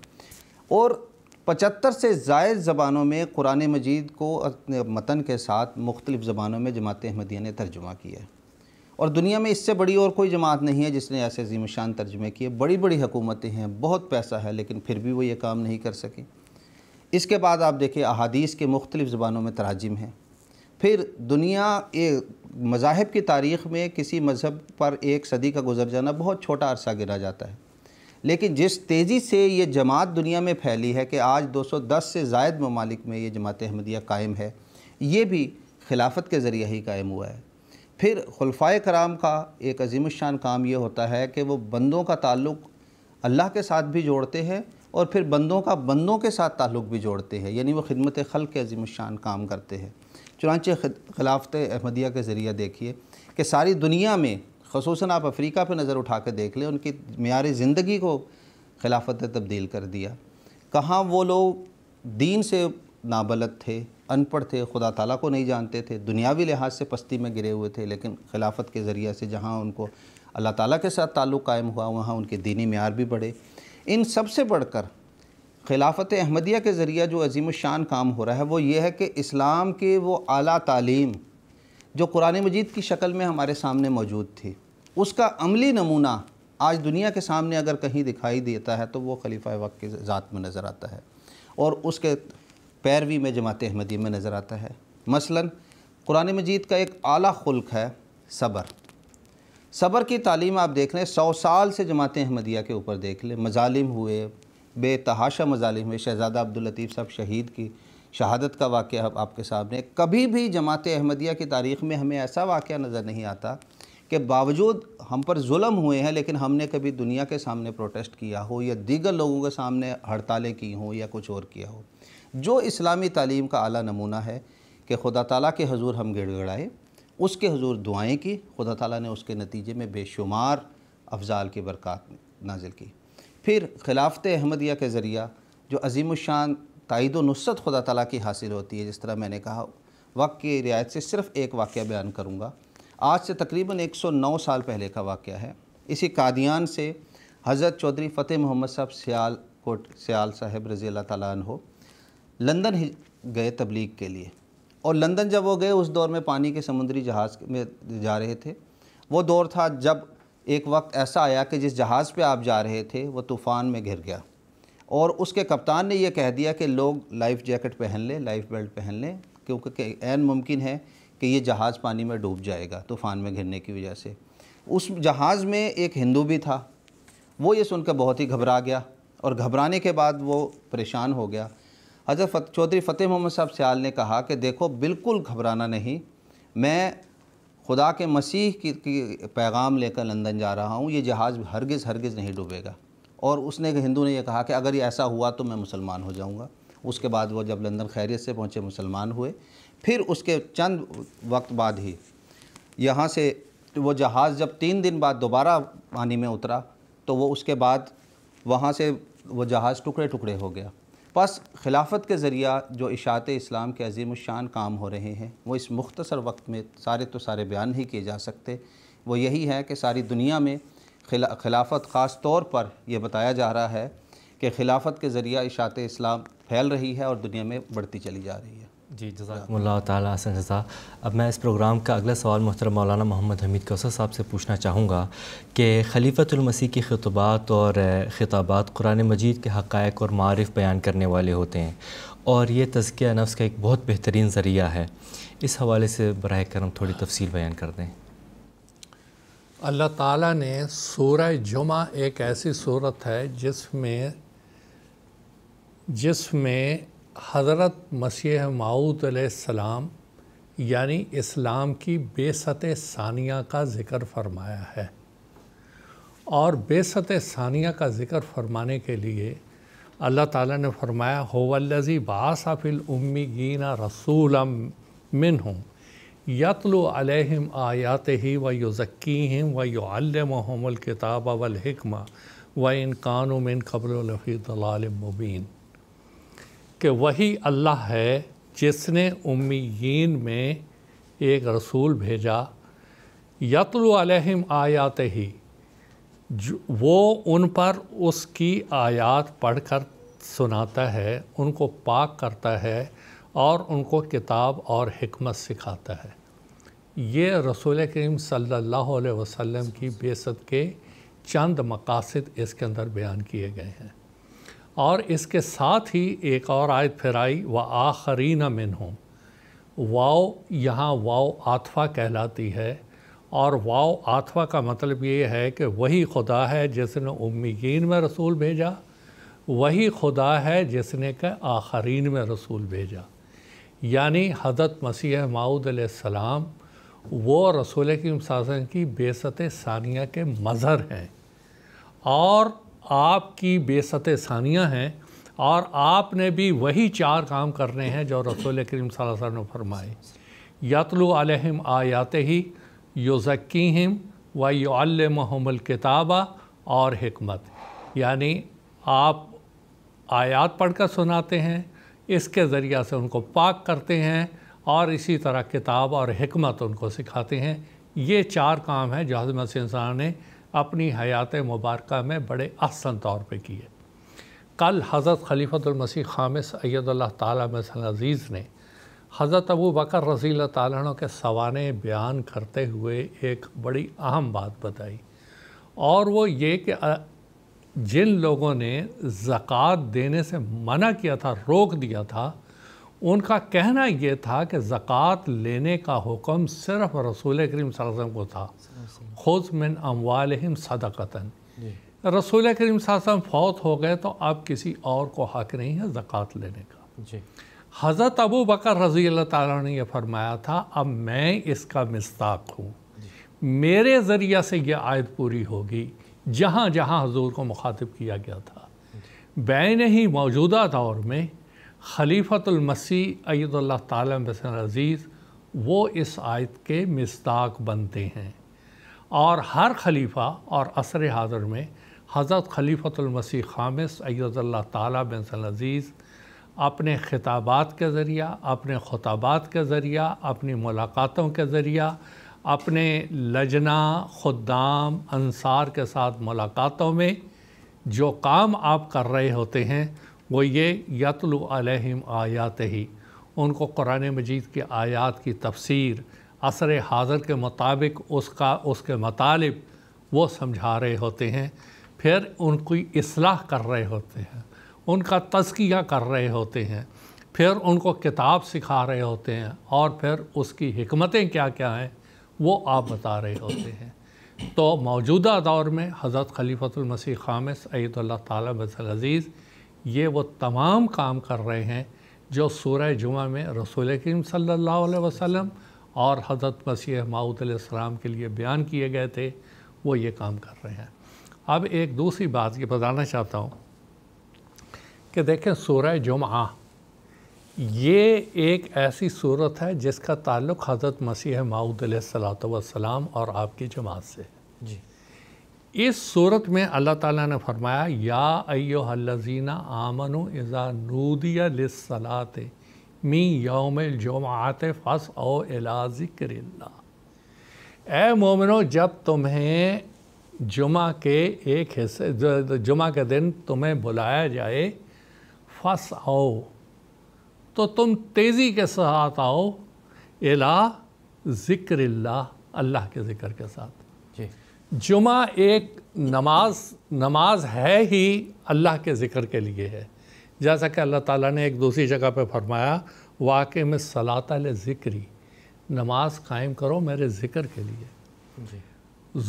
और पचहत्तर से जायद ज़बानों में कुरान मजीद को अपने मतन के साथ मुख्तलिफ़ ज़बानों में जमात अहमदिया ने तर्जुमा किया है और दुनिया में इससे बड़ी और कोई जमात नहीं है जिसने ऐसे जीमशान तर्जमे किए बड़ी बड़ी हुकूमतें हैं बहुत पैसा है लेकिन फिर भी वो ये काम नहीं कर सकें इसके बाद आप देखें अहादीस के मुख्तलिफ़ ज़बानों में तराजिम हैं फिर दुनिया एक मज़ाहब की तारीख़ में किसी मज़हब पर एक सदी का गुजर जाना बहुत छोटा अरसा गिरा जाता है लेकिन जिस तेज़ी से ये जमात दुनिया में फैली है कि आज 210 से जायद ममालिक में ये जमात अहमदिया कायम है ये भी खिलाफत के ज़रिए ही कायम हुआ है फिर खुलफा कराम का एक अजीम शान काम ये होता है कि वह बंदों का ताल्लुक़ अल्लाह के साथ भी जोड़ते हैं और फिर बंदों का बंदों के साथ ताल्लुक़ भी जोड़ते हैं यानी वो खिदमत खल के अजीम शान काम करते हैं चुनानचे खिलाफत अहमदिया के ज़रिए देखिए कि सारी दुनिया में खसूस आप अफ्रीका पर नज़र उठा के देख लें उनकी मैार ज़िंदगी को खिलाफत तब्दील कर दिया कहाँ वो लोग दीन से नाबलद थे अनपढ़ थे खुदा ताला को नहीं जानते थे दुनियावी लिहाज से पस्ती में गिरे हुए थे लेकिन खिलाफत के ज़रिए से जहाँ उनको अल्लाह ताला के साथ ताल्लुक़ कायम हुआ वहाँ उनके दीनी मैार भी बढ़े इन सब से बढ़कर खिलाफत अहमदिया के ज़रिए जो अजीम शान काम हो रहा है वो ये है कि इस्लाम के वो अली तालीम जो कुरान मजीद की शक्ल में हमारे सामने मौजूद थी उसका अमली नमूना आज दुनिया के सामने अगर कहीं दिखाई देता है तो वो खलीफा वक्त के ज़ात में नज़र आता है और उसके पैरवी में जमात अहमदी में नज़र आता है मसलन कुरान मजीद का एक आला खुल्क है सबर सबर की तालीम आप देख लें सौ साल से जमात अहमदिया के ऊपर देख लें मजालिम हुए बेतहाशा मजालिम हुए शहज़ादा अब्दुलतीफ़ साहब शहीद की शहादत का वाक़ आपके सामने कभी भी जमात अहमदिया की तारीख़ में हमें ऐसा वाक़ नज़र नहीं आता कि बावजूद हम पर म हुए हैं लेकिन हमने कभी दुनिया के सामने प्रोटेस्ट किया हो या दीगर लोगों के सामने हड़तालें की हों या कुछ और किया हो जो इस्लामी तालीम का अली नमूना है कि खुदा ताली के हजूर हम गिड़गड़ाए उसके हजूर दुआएँ की खुदा ताली ने उसके नतीजे में बेशुमार अफजाल की बरक़ात नाजिल की फिर खिलाफत अहमदिया के ज़रिया जो अजीम शान तइद नुसरत खुदा तला की हासिल होती है जिस तरह मैंने कहा वक्त की रियायत से सिर्फ़ एक वाक़ बयान करूँगा आज से तकरीबन 109 साल पहले का वाक़ है इसी कादियान से हज़रत चौधरी फ़तेह मोहम्मद साहब सियाल कोट सियाल साहब रज़ी अल्लाह तन हो लंदन गए तबलीग के लिए और लंदन जब वो गए उस दौर में पानी के समुद्री जहाज़ में जा रहे थे वो दौर था जब एक वक्त ऐसा आया कि जिस जहाज़ पे आप जा रहे थे वो तूफ़ान में घिर गया और उसके कप्तान ने यह कह दिया कि लोग लाइफ जैकेट पहन लें लाइफ बेल्ट पहन लें क्योंकि एन मुमकिन है कि ये जहाज़ पानी में डूब जाएगा तूफ़ान में घिरने की वजह से उस जहाज़ में एक हिंदू भी था वो ये सुनकर बहुत ही घबरा गया और घबराने के बाद वो परेशान हो गया हजरत फत, चौधरी फ़तेह मोहम्मद साहब सयाल ने कहा कि देखो बिल्कुल घबराना नहीं मैं खुदा के मसीह की, की पैगाम लेकर लंदन जा रहा हूँ ये जहाज़ हरगिज़ हरगिज़ नहीं डूबेगा और उसने हिंदू ने यह कहा कि अगर ये ऐसा हुआ तो मैं मुसलमान हो जाऊँगा उसके बाद वो जब लंदन खैरियत से पहुँचे मुसलमान हुए फिर उसके चंद वक्त बाद ही यहाँ से वो जहाज़ जब तीन दिन बाद दोबारा पानी में उतरा तो वो उसके बाद वहाँ से वो जहाज़ टुकड़े टुकड़े हो गया पस खिलाफत के ज़रिया जो इशात इस्लाम के अजीम शान काम हो रहे हैं वो इस मुख्तसर वक्त में सारे तो सारे बयान नहीं किए जा सकते वो यही है कि सारी दुनिया में खिला, खिलाफत ख़ास तौर पर यह बताया जा रहा है कि खिलाफत के ज़रिया इशात इस्लाम फैल रही है और दुनिया में बढ़ती चली जा रही है जी जजाकम्ला हाँ। तजा अब मैं इस प्रोग्राम का अगला सवाल मोहतर मौलाना मोहम्मद हमीद कौसर साहब से पूछना चाहूँगा कि खलीफतमसीह के खतबात और ख़िताबात कुरान मजीद के हक़ और मारफ़ बयान करने वाले होते हैं और ये तज़किया नफ्स का एक बहुत बेहतरीन ज़रिया है इस हवाले से बर करम थोड़ी तफसील बयान कर दें अल्लाह ताला ने जुमा एक ऐसी सूरत है जिसमें जिसमें हज़रत मसीह सलाम यानी इस्लाम की बेसत सानिया का ज़िक्र फरमाया है और बेसत सानिया का ज़िक्र फरमाने के लिए अल्लाह ताला ने फरमाया होवल्लजी बासाफिल उम्मी गीना रसूल मिन हूँ यतलो अलहम आयात ही व युज़क्कीम व युमल किताब वलहकमा व इन कानों में कबल लफ़ी मुबीन कि वही अल्लाह है जिसने उम्मीन में एक रसूल भेजा यतलम आयात ही वो उन पर उसकी आयात पढ़कर सुनाता है उनको पाक करता है और उनको किताब और हमत सिखाता है ये रसूल करीम सल्लल्लाहु अलैहि वसल्लम की बेसत के चंद मकासद इसके अंदर बयान किए गए हैं और इसके साथ ही एक और आयत फिर आई व आखरी न मिन हूँ वाओ यहाँ वाओ आतफा कहलाती है और वाओ आतफा का मतलब ये है कि वही खुदा है जिसने उम्मीदीन में रसूल भेजा वही खुदा है जिसने के आखरीन में रसूल भेजा यानी हजरत मसीह माऊद सलाम वो रसूल की बेसत सानिया के मज़हर हैं और आपकी बेसत सानिया हैं और आपने भी वही चार काम करने हैं जो रसोल करीम सल्लल्लाहु ने फरमाए यतलु अलहम आयात ही योज़क्कीम व योमल किताबा और हमत यानी आप आयात पढ़कर सुनाते हैं इसके ज़रिया से उनको पाक करते हैं और इसी तरह किताब और हमत उनको सिखाते हैं ये चार काम हैं जो हजमत इंसान ने अपनी हयात मुबारक में बड़े आसन तौर पर किए कल हज़रत खलीफतमसी खाम सैदल तजीज़ ने हज़रत अबू बकर रसील तु के सवान बयान करते हुए एक बड़ी अहम बात बताई और वो ये कि जिन लोगों ने ज़क़़त देने से मना किया था रोक दिया था उनका कहना ये था कि ज़क़़त लेने का हुक्म सिर्फ़ रसूल करीम सरजम को था खुद मिन अमवालहम सदाकतन रसूल करीम साहब फौत हो गए तो आप किसी और को हक नहीं है ज़क़़त लेने का हज़रत अबू बकर रज़ी अल्लाह ने यह फरमाया था अब मैं इसका मिस्ताक हूँ मेरे ज़रिया से यह आयत पूरी होगी जहाँ जहाँ हजूर को मुखातिब किया गया था बैन ही मौजूदा दौर में खलीफतमसी अयदल्ला तजीज़ अज़ीज़ वो इस आयत के मिस्ताक बनते हैं और हर खलीफा और असर हाजर में हज़रत खलीफतमसी खामिस अय्यल्ला ताली बिन अज़ीज़ अपने खिताबात के ज़रिया अपने खुताबात के ज़रिया अपनी मुलाकातों के ज़रिया अपने लजना खुदाम अनसार के साथ मुलाकातों में जो काम आप कर रहे होते हैं वो ये यतलम आयात ही उनको कुरान मजीद के आयात की तफसीर असर हाज़र के मुताबिक उसका उसके मतलब वो समझा रहे होते हैं फिर उनकी असलाह कर रहे होते हैं उनका तस्किया कर रहे होते हैं फिर उनको किताब सिखा रहे होते हैं और फिर उसकी हमतें क्या क्या हैं वो आप बता रहे होते हैं तो मौजूदा दौर में हज़रत खलीफ़तुलमसी खाम सैदुल्ला तज़ीज़ ये वो तमाम काम कर रहे हैं जो सूर्य जुमा में रसूल करीम सल्ला वसम और हज़रत मसीह माऊदम के लिए बयान किए गए थे वो ये काम कर रहे हैं अब एक दूसरी बात ये बताना चाहता हूँ कि देखें सूरह जुमा ये एक ऐसी सूरत है जिसका ताल्लुक़ हज़रत मसीह माऊद सलाम और आपकी जमात से जी इस सूरत में अल्लाह ताला ने फरमाया या अयो हल्लजीना इज़ा नूदिया लिसलात मी यौमिल जुमात फस ओ अला ए मोमिनो जब तुम्हें जुमा के एक हिस्से जुमा के दिन तुम्हें बुलाया जाए फस आओ तो तुम तेज़ी के साथ आओ एला जिक्र अल्लाह के ज़िक्र के साथ जी जुमा एक नमाज नमाज है ही अल्लाह के ज़िक्र के लिए है जैसा कि अल्लाह ताला ने एक दूसरी जगह पर फरमाया वाकई में सलातल ज़िक्री नमाज कायम करो मेरे ज़िक्र के लिए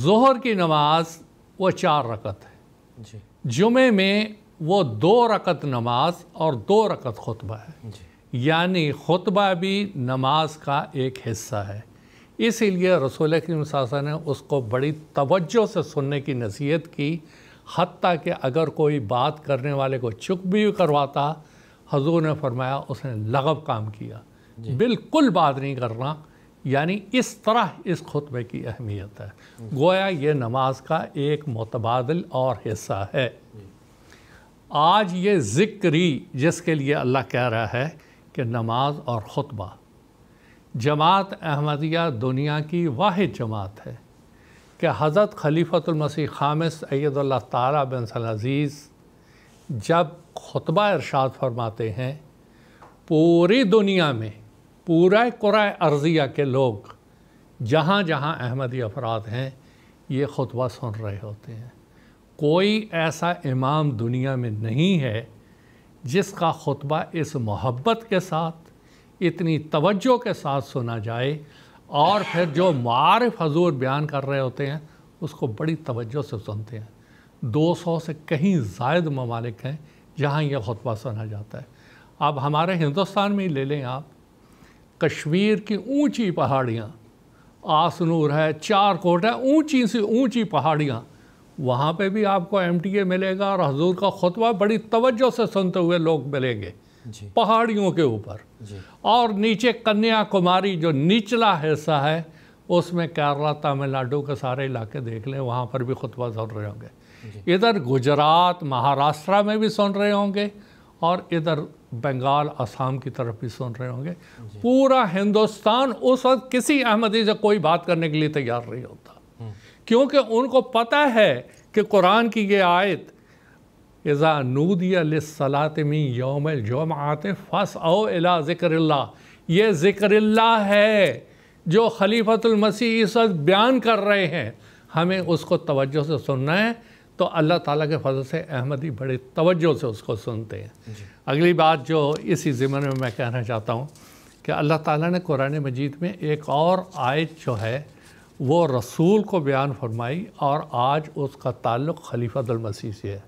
जोहर की नमाज वो चार रकत है जुमे में वो दो रकत नमाज और दो रकत खुतबा है यानी खुतबा भी नमाज का एक हिस्सा है इसीलिए रसोल करीम ने उसको बड़ी तवज्जो से सुनने की नसीहत की हती कि अगर कोई बात करने वाले को चुप भी करवाता हजूर ने फरमाया उसने लगब काम किया बिल्कुल बात नहीं करना यानी इस तरह इस खुतबे की अहमियत है गोया ये नमाज का एक मतबाद और हिस्सा है आज ये ज़िक्री जिसके लिए अल्लाह कह रहा है कि नमाज और ख़ुतबा जमात अहमदिया दुनिया की वाद जमात है कि हज़रत खलीफतुलमसी खामिस अयदल्ला तारा बिन अज़ीज़ जब खुतबा इरशाद फरमाते हैं पूरी दुनिया में पूरा कुरा अर्ज़िया के लोग जहाँ जहाँ अहमदी अफराद हैं ये खुतबा सुन रहे होते हैं कोई ऐसा इमाम दुनिया में नहीं है जिसका खुतबा इस मोहब्बत के साथ इतनी तवज्जो के साथ सुना जाए और फिर जो मार हजूर बयान कर रहे होते हैं उसको बड़ी तवज्जो से सुनते हैं 200 से कहीं जायद ममालिक हैं जहाँ यह खुतबा सुना जाता है अब हमारे हिंदुस्तान में ही ले लें आप कश्मीर की ऊंची पहाड़ियाँ आसनूर है चार कोट है ऊंची से ऊंची पहाड़ियाँ वहाँ पे भी आपको एमटीए मिलेगा और हजूर का खुतबा बड़ी तवज्जो से सुनते हुए लोग मिलेंगे पहाड़ियों के ऊपर और नीचे कन्याकुमारी जो निचला हिस्सा है उसमें केरला तमिलनाडु के सारे इलाके देख लें वहाँ पर भी खुतबा सुन रहे होंगे इधर गुजरात महाराष्ट्र में भी सुन रहे होंगे और इधर बंगाल असम की तरफ भी सुन रहे होंगे पूरा हिंदुस्तान उस वक्त किसी अहमदी से कोई बात करने के लिए तैयार नहीं होता हम्म। क्योंकि उनको पता है कि कुरान की ये आयत इज़ा नूदियालातमी योम जोम आते फस ओ अला ज़िक्र ये ज़िक्र है जो खलीफ़तमसी इस वक्त बयान कर रहे हैं हमें उसको तवज्जो से सुनना है तो अल्लाह ताला के फजल से अहमदी बड़े तवज्जो से उसको सुनते हैं अगली बात जो इसी ज़िमन में मैं कहना चाहता हूँ कि अल्लाह ताला ने कुरान मजीद में एक और आयत जो है वो रसूल को बयान फरमाई और आज उसका ताल्लुक़ खलीफतुलमसीह से है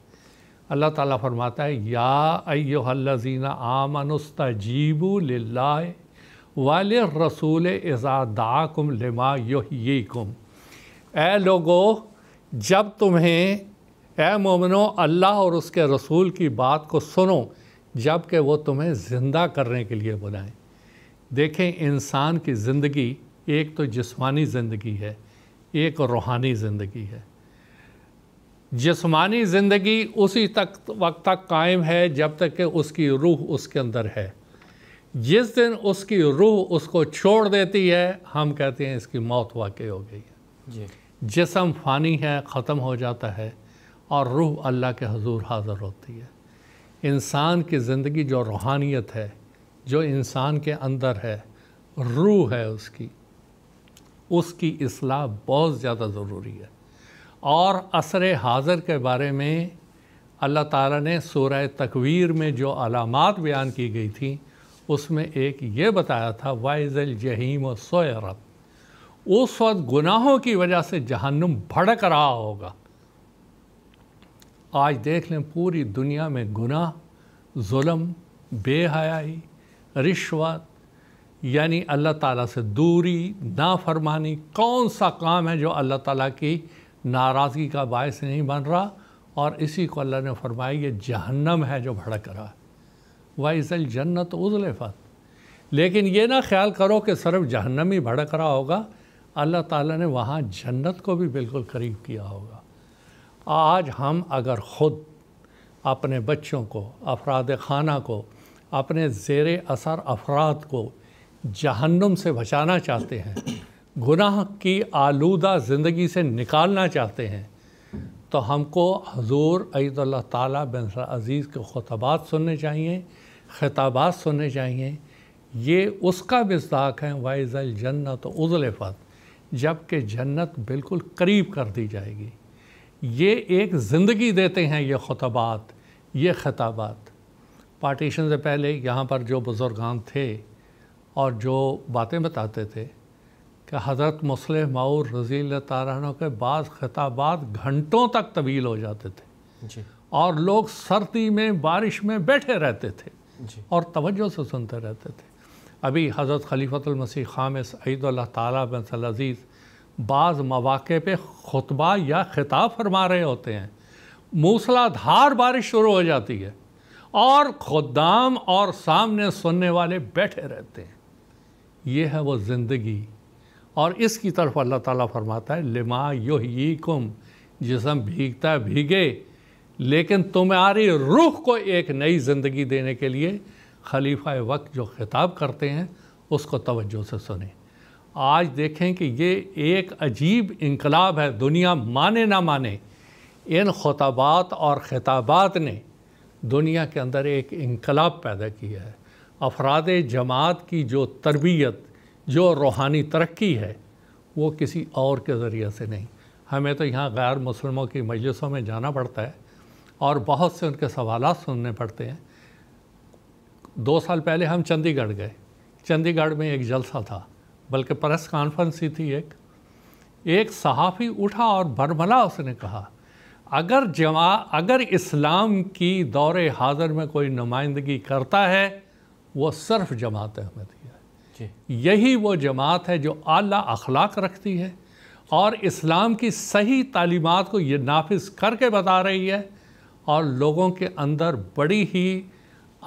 अल्लाह ताला फरमाता है या अयोहल्लाजीना आमनस्तजीबू लाला वाल रसूल एजादा कुम लिमा लमा कुम ए लोगो जब तुम्हें ए मोमनो अल्लाह और उसके रसूल की बात को सुनो जबकि वो तुम्हें ज़िंदा करने के लिए बुलाएं देखें इंसान की ज़िंदगी एक तो जिस्मानी ज़िंदगी है एक रूहानी ज़िंदगी है जिसमानी ज़िंदगी उसी तक वक्त तक कायम है जब तक कि उसकी रूह उसके अंदर है जिस दिन उसकी रूह उसको छोड़ देती है हम कहते हैं इसकी मौत वाकई हो गई है जिसम फ़ानी है ख़त्म हो जाता है और रूह अल्लाह के हजूर हाज़र होती है इंसान की ज़िंदगी जो रूहानियत है जो इंसान के अंदर है रूह है उसकी उसकी असलाह बहुत ज़्यादा ज़रूरी है और असर हाज़र के बारे में अल्लाह ताला ने सूरह तकवीर में जो अलामत बयान की गई थी उसमें एक ये बताया था वाइजल जहीम और सोयरत उस वक्त गुनाहों की वजह से जहन्नुम भड़क रहा होगा आज देख लें पूरी दुनिया में गुनाह जुल्म बेहयाई रिश्वत यानी अल्लाह ताला से दूरी नाफरमानी कौन सा काम है जो अल्लाह ताला की नाराज़गी का बायस नहीं बन रहा और इसी को अल्लाह ने फरमाया ये जहन्नम है जो भड़क रहा है वह इसल जन्नत फत लेकिन ये ना ख्याल करो कि सिर्फ जहन्नम ही भड़क रहा होगा अल्लाह ताला ने वहाँ जन्नत को भी बिल्कुल करीब किया होगा आज हम अगर ख़ुद अपने बच्चों को अफराद खाना को अपने जेर असर अफराद को जहन्नम से बचाना चाहते हैं गुनाह की आलूदा ज़िंदगी से निकालना चाहते हैं तो हमको हजूर अदल ताली बिन अज़ीज़ के खतबात सुनने चाहिए खिताबात सुनने चाहिए ये उसका मजदाक है वाइज़ल जन्नत उज़लफत जबकि जन्नत बिल्कुल करीब कर दी जाएगी ये एक ज़िंदगी देते हैं ये खतबात ये खिताबात पार्टीशन से पहले यहाँ पर जो बुज़ुर्गान थे और जो बातें बताते थे कि हज़रत मुसलह माऊर रजील तारनों के बाद खिताबात घंटों तक तवील हो जाते थे जी। और लोग सर्दी में बारिश में बैठे रहते थे और तवज्जो से सुनते रहते थे अभी हज़रत खलीफतलमसी खाम सईद तजीज़ बाज़ मौाक़े पर खुतबा या खिताब फरमा रहे होते हैं मूसलाधार बारिश शुरू हो जाती है और खुदाम और सामने सुनने वाले बैठे रहते हैं ये है वो ज़िंदगी और इसकी तरफ अल्लाह ताला फरमाता है लिमा यो ही कुम जिसम भीगता भीगे लेकिन तुम्हारी रूह को एक नई ज़िंदगी देने के लिए खलीफा वक्त जो खिताब करते हैं उसको तवज्जो से सुने आज देखें कि ये एक अजीब इनकलाब है दुनिया माने ना माने इन खुतबात और खिताबात ने दुनिया के अंदर एक इनकलाब पैदा किया है अफराद जमात की जो तरबियत जो रूहानी तरक्की है वो किसी और के ज़रिए से नहीं हमें तो यहाँ गैर मुसलमों की मजलिसों में जाना पड़ता है और बहुत से उनके सवाल सुनने पड़ते हैं दो साल पहले हम चंडीगढ़ गए चंडीगढ़ में एक जलसा था बल्कि प्रेस कॉन्फ्रेंस ही थी एक एक सहाफ़ी उठा और भरभला उसने कहा अगर जमा अगर इस्लाम की दौर हाज़र में कोई नुमाइंदगी करता है वो सिर्फ जमात अहमदी यही वो जमात है जो आला अखलाक रखती है और इस्लाम की सही तालीमत को ये नाफिज करके बता रही है और लोगों के अंदर बड़ी ही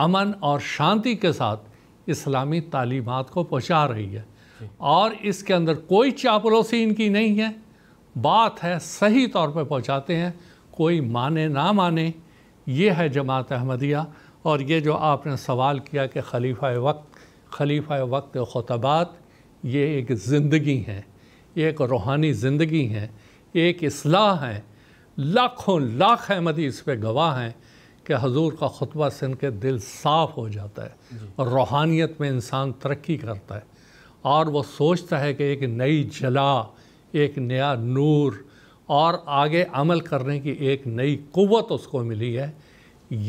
अमन और शांति के साथ इस्लामी तालीमत को पहुँचा रही है और इसके अंदर कोई चापलोसी इनकी नहीं है बात है सही तौर पर पहुँचाते हैं कोई माने ना माने ये है जमात अहमदिया और ये जो आपने सवाल किया कि खलीफा वक्त खलीफा वक्त खुतबात ये एक ज़िंदगी हैं एक रूहानी ज़िंदगी हैं एक असलाह है लाखों लाख अहमदी इस पर गवाह हैं कि हजूर का खुतबा सुन के दिल साफ़ हो जाता है और रूहानियत में इंसान तरक्की करता है और वह सोचता है कि एक नई जला एक नया नूर और आगे अमल करने की एक नई क़वत उसको मिली है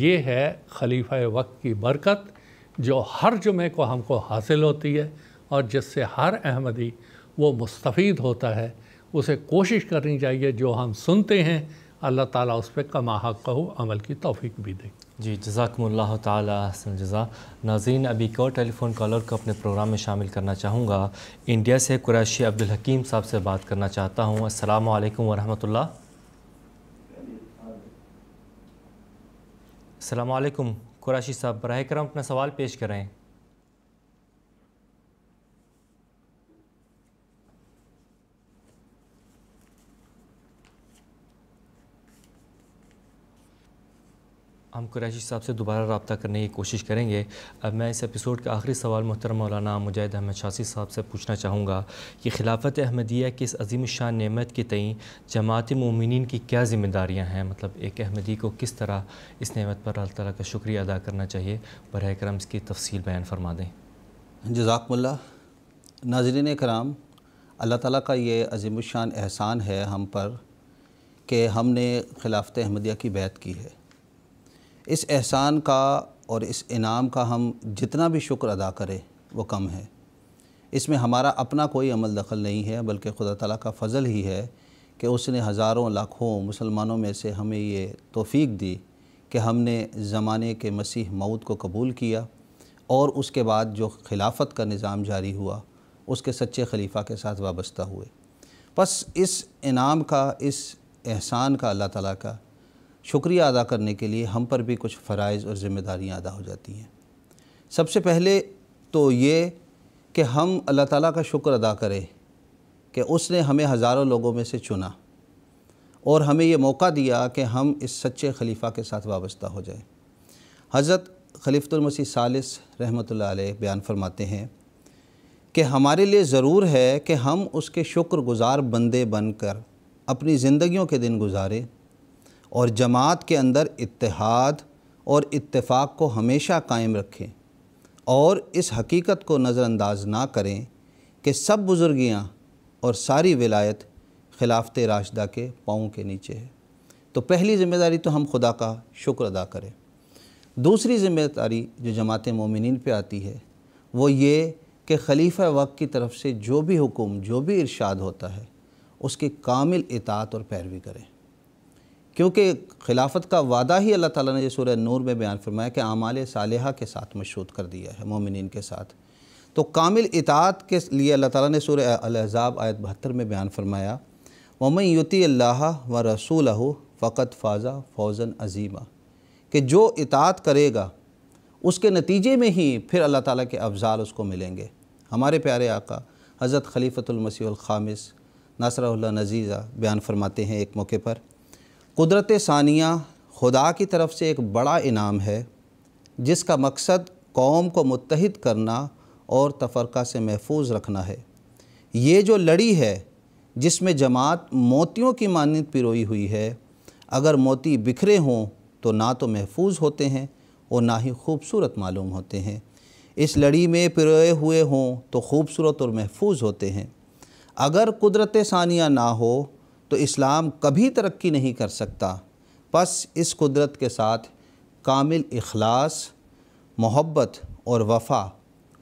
ये है खलीफा वक्त की बरकत जो हर जुमे को हमको हासिल होती है और जिससे हर अहमदी वो मुस्तफ़ होता है उसे कोशिश करनी चाहिए जो हम सुनते हैं अल्लाह ताला उस पर कमा हक़ अमल की तोफ़ी भी दें जी जजाकम्ला तसन जजा नाजीन अभी एक और टेलीफोन कॉलर को अपने प्रोग्राम में शामिल करना चाहूँगा इंडिया से कुरैशी अब्दुल हकीम साहब से बात करना चाहता हूँ असल वालेकुम वरहमतुल्लाह कुराशी साहब बर करम अपना सवाल पेश करें हम कुरैशी साहब से दोबारा रबता करने की कोशिश करेंगे अब मैं इस एपिसोड का आखिरी सवाल मोहतरम मौलाना मुजाहिद अहमद शासी साहब से पूछना चाहूँगा कि खिलाफत अहमदिया की इस अजीम शान नमत के तई जमात ममिन की क्या जिम्मेदारियाँ हैं मतलब एक अहमदी को किस तरह इस नमत पर अल्लाह ताली का शुक्रिया अदा करना चाहिए बर करम इसकी तफसील बयान फरमा दें जजाकमल्ला नाजरीन कराम अल्लाह ताली का ये अजीम शान एहसान है हम पर कि हमने खिलाफत अहमदिया की बैत की है इस एहसान का और इस इनाम का हम जितना भी शुक्र अदा करें वो कम है इसमें हमारा अपना कोई अमल दखल नहीं है बल्कि खुदा तला का फ़ज़ल ही है कि उसने हज़ारों लाखों मुसलमानों में से हमें ये तोफ़ी दी कि हमने ज़माने के मसीह मऊत को कबूल किया और उसके बाद जो खिलाफत का निज़ाम जारी हुआ उसके सच्चे खलीफा के साथ वाबस्ता हुए बस इस इनाम का इस एहसान का अल्लाह ताला का शुक्रिया अदा करने के लिए हम पर भी कुछ फ़रज़ और ज़िम्मेदारियाँ अदा हो जाती हैं सबसे पहले तो ये कि हम अल्लाह ताला का शुक्र अदा करें कि उसने हमें हज़ारों लोगों में से चुना और हमें ये मौका दिया कि हम इस सच्चे खलीफा के साथ वाबस्ता हो जाए हज़रत खलीफुलमसी सालिस रहमत बयान फरमाते हैं कि हमारे लिए ज़रूर है कि हम उसके शुक्रगुज़ार बंदे बनकर अपनी ज़िंदगियों के दिन गुजारें और जमात के अंदर इत्तेहाद और इत्तेफाक को हमेशा कायम रखें और इस हकीकत को नज़रअंदाज ना करें कि सब बुज़ुर्गियाँ और सारी विलायत खिलाफत राशदा के पाँव के नीचे है तो पहली ज़िम्मेदारी तो हम खुदा का शुक्र अदा करें दूसरी ज़िम्मेदारी जो जमात ममिन पर आती है वो ये कि खलीफा वक्त की तरफ से जो भी हुकुम जो भी इरशाद होता है उसकी कामिल इतात और पैरवी करें क्योंकि खिलाफत का वादा ही अल्लाह ताला ने ये सूर्य नूर में बयान फरमाया कि आमाल सालहा के साथ मशरूत कर दिया है मोमिन के साथ तो कामिल इतात के लिए अल्लाह ताला ने सूर्य अलहज़ाब आयत बहत्तर में बयान फरमाया ममन युति अल्लाह व रसूल फ़कत फ़ाज़ा फौजन अजीमा कि जो इतात करेगा उसके नतीजे में ही फिर अल्लाह ताला के अफजाल उसको मिलेंगे हमारे प्यारे आका हज़रत खामिस नासरा नज़ीज़ा बयान फरमाते हैं एक मौके पर कुदरत सानिया खुदा की तरफ से एक बड़ा इनाम है जिसका मकसद कौम को मुतहद करना और तफरक़ा से महफूज रखना है ये जो लड़ी है जिसमें जमात मोतियों की मानद पिरोई हुई है अगर मोती बिखरे हों तो ना तो महफूज होते हैं और ना ही खूबसूरत मालूम होते हैं इस लड़ी में पिरोए हुए हों तो खूबसूरत और महफूज होते हैं अगर कुदरत सानिया ना हो तो इस्लाम कभी तरक्की नहीं कर सकता बस इस कुदरत के साथ कामिल अखलास मोहब्बत और वफ़ा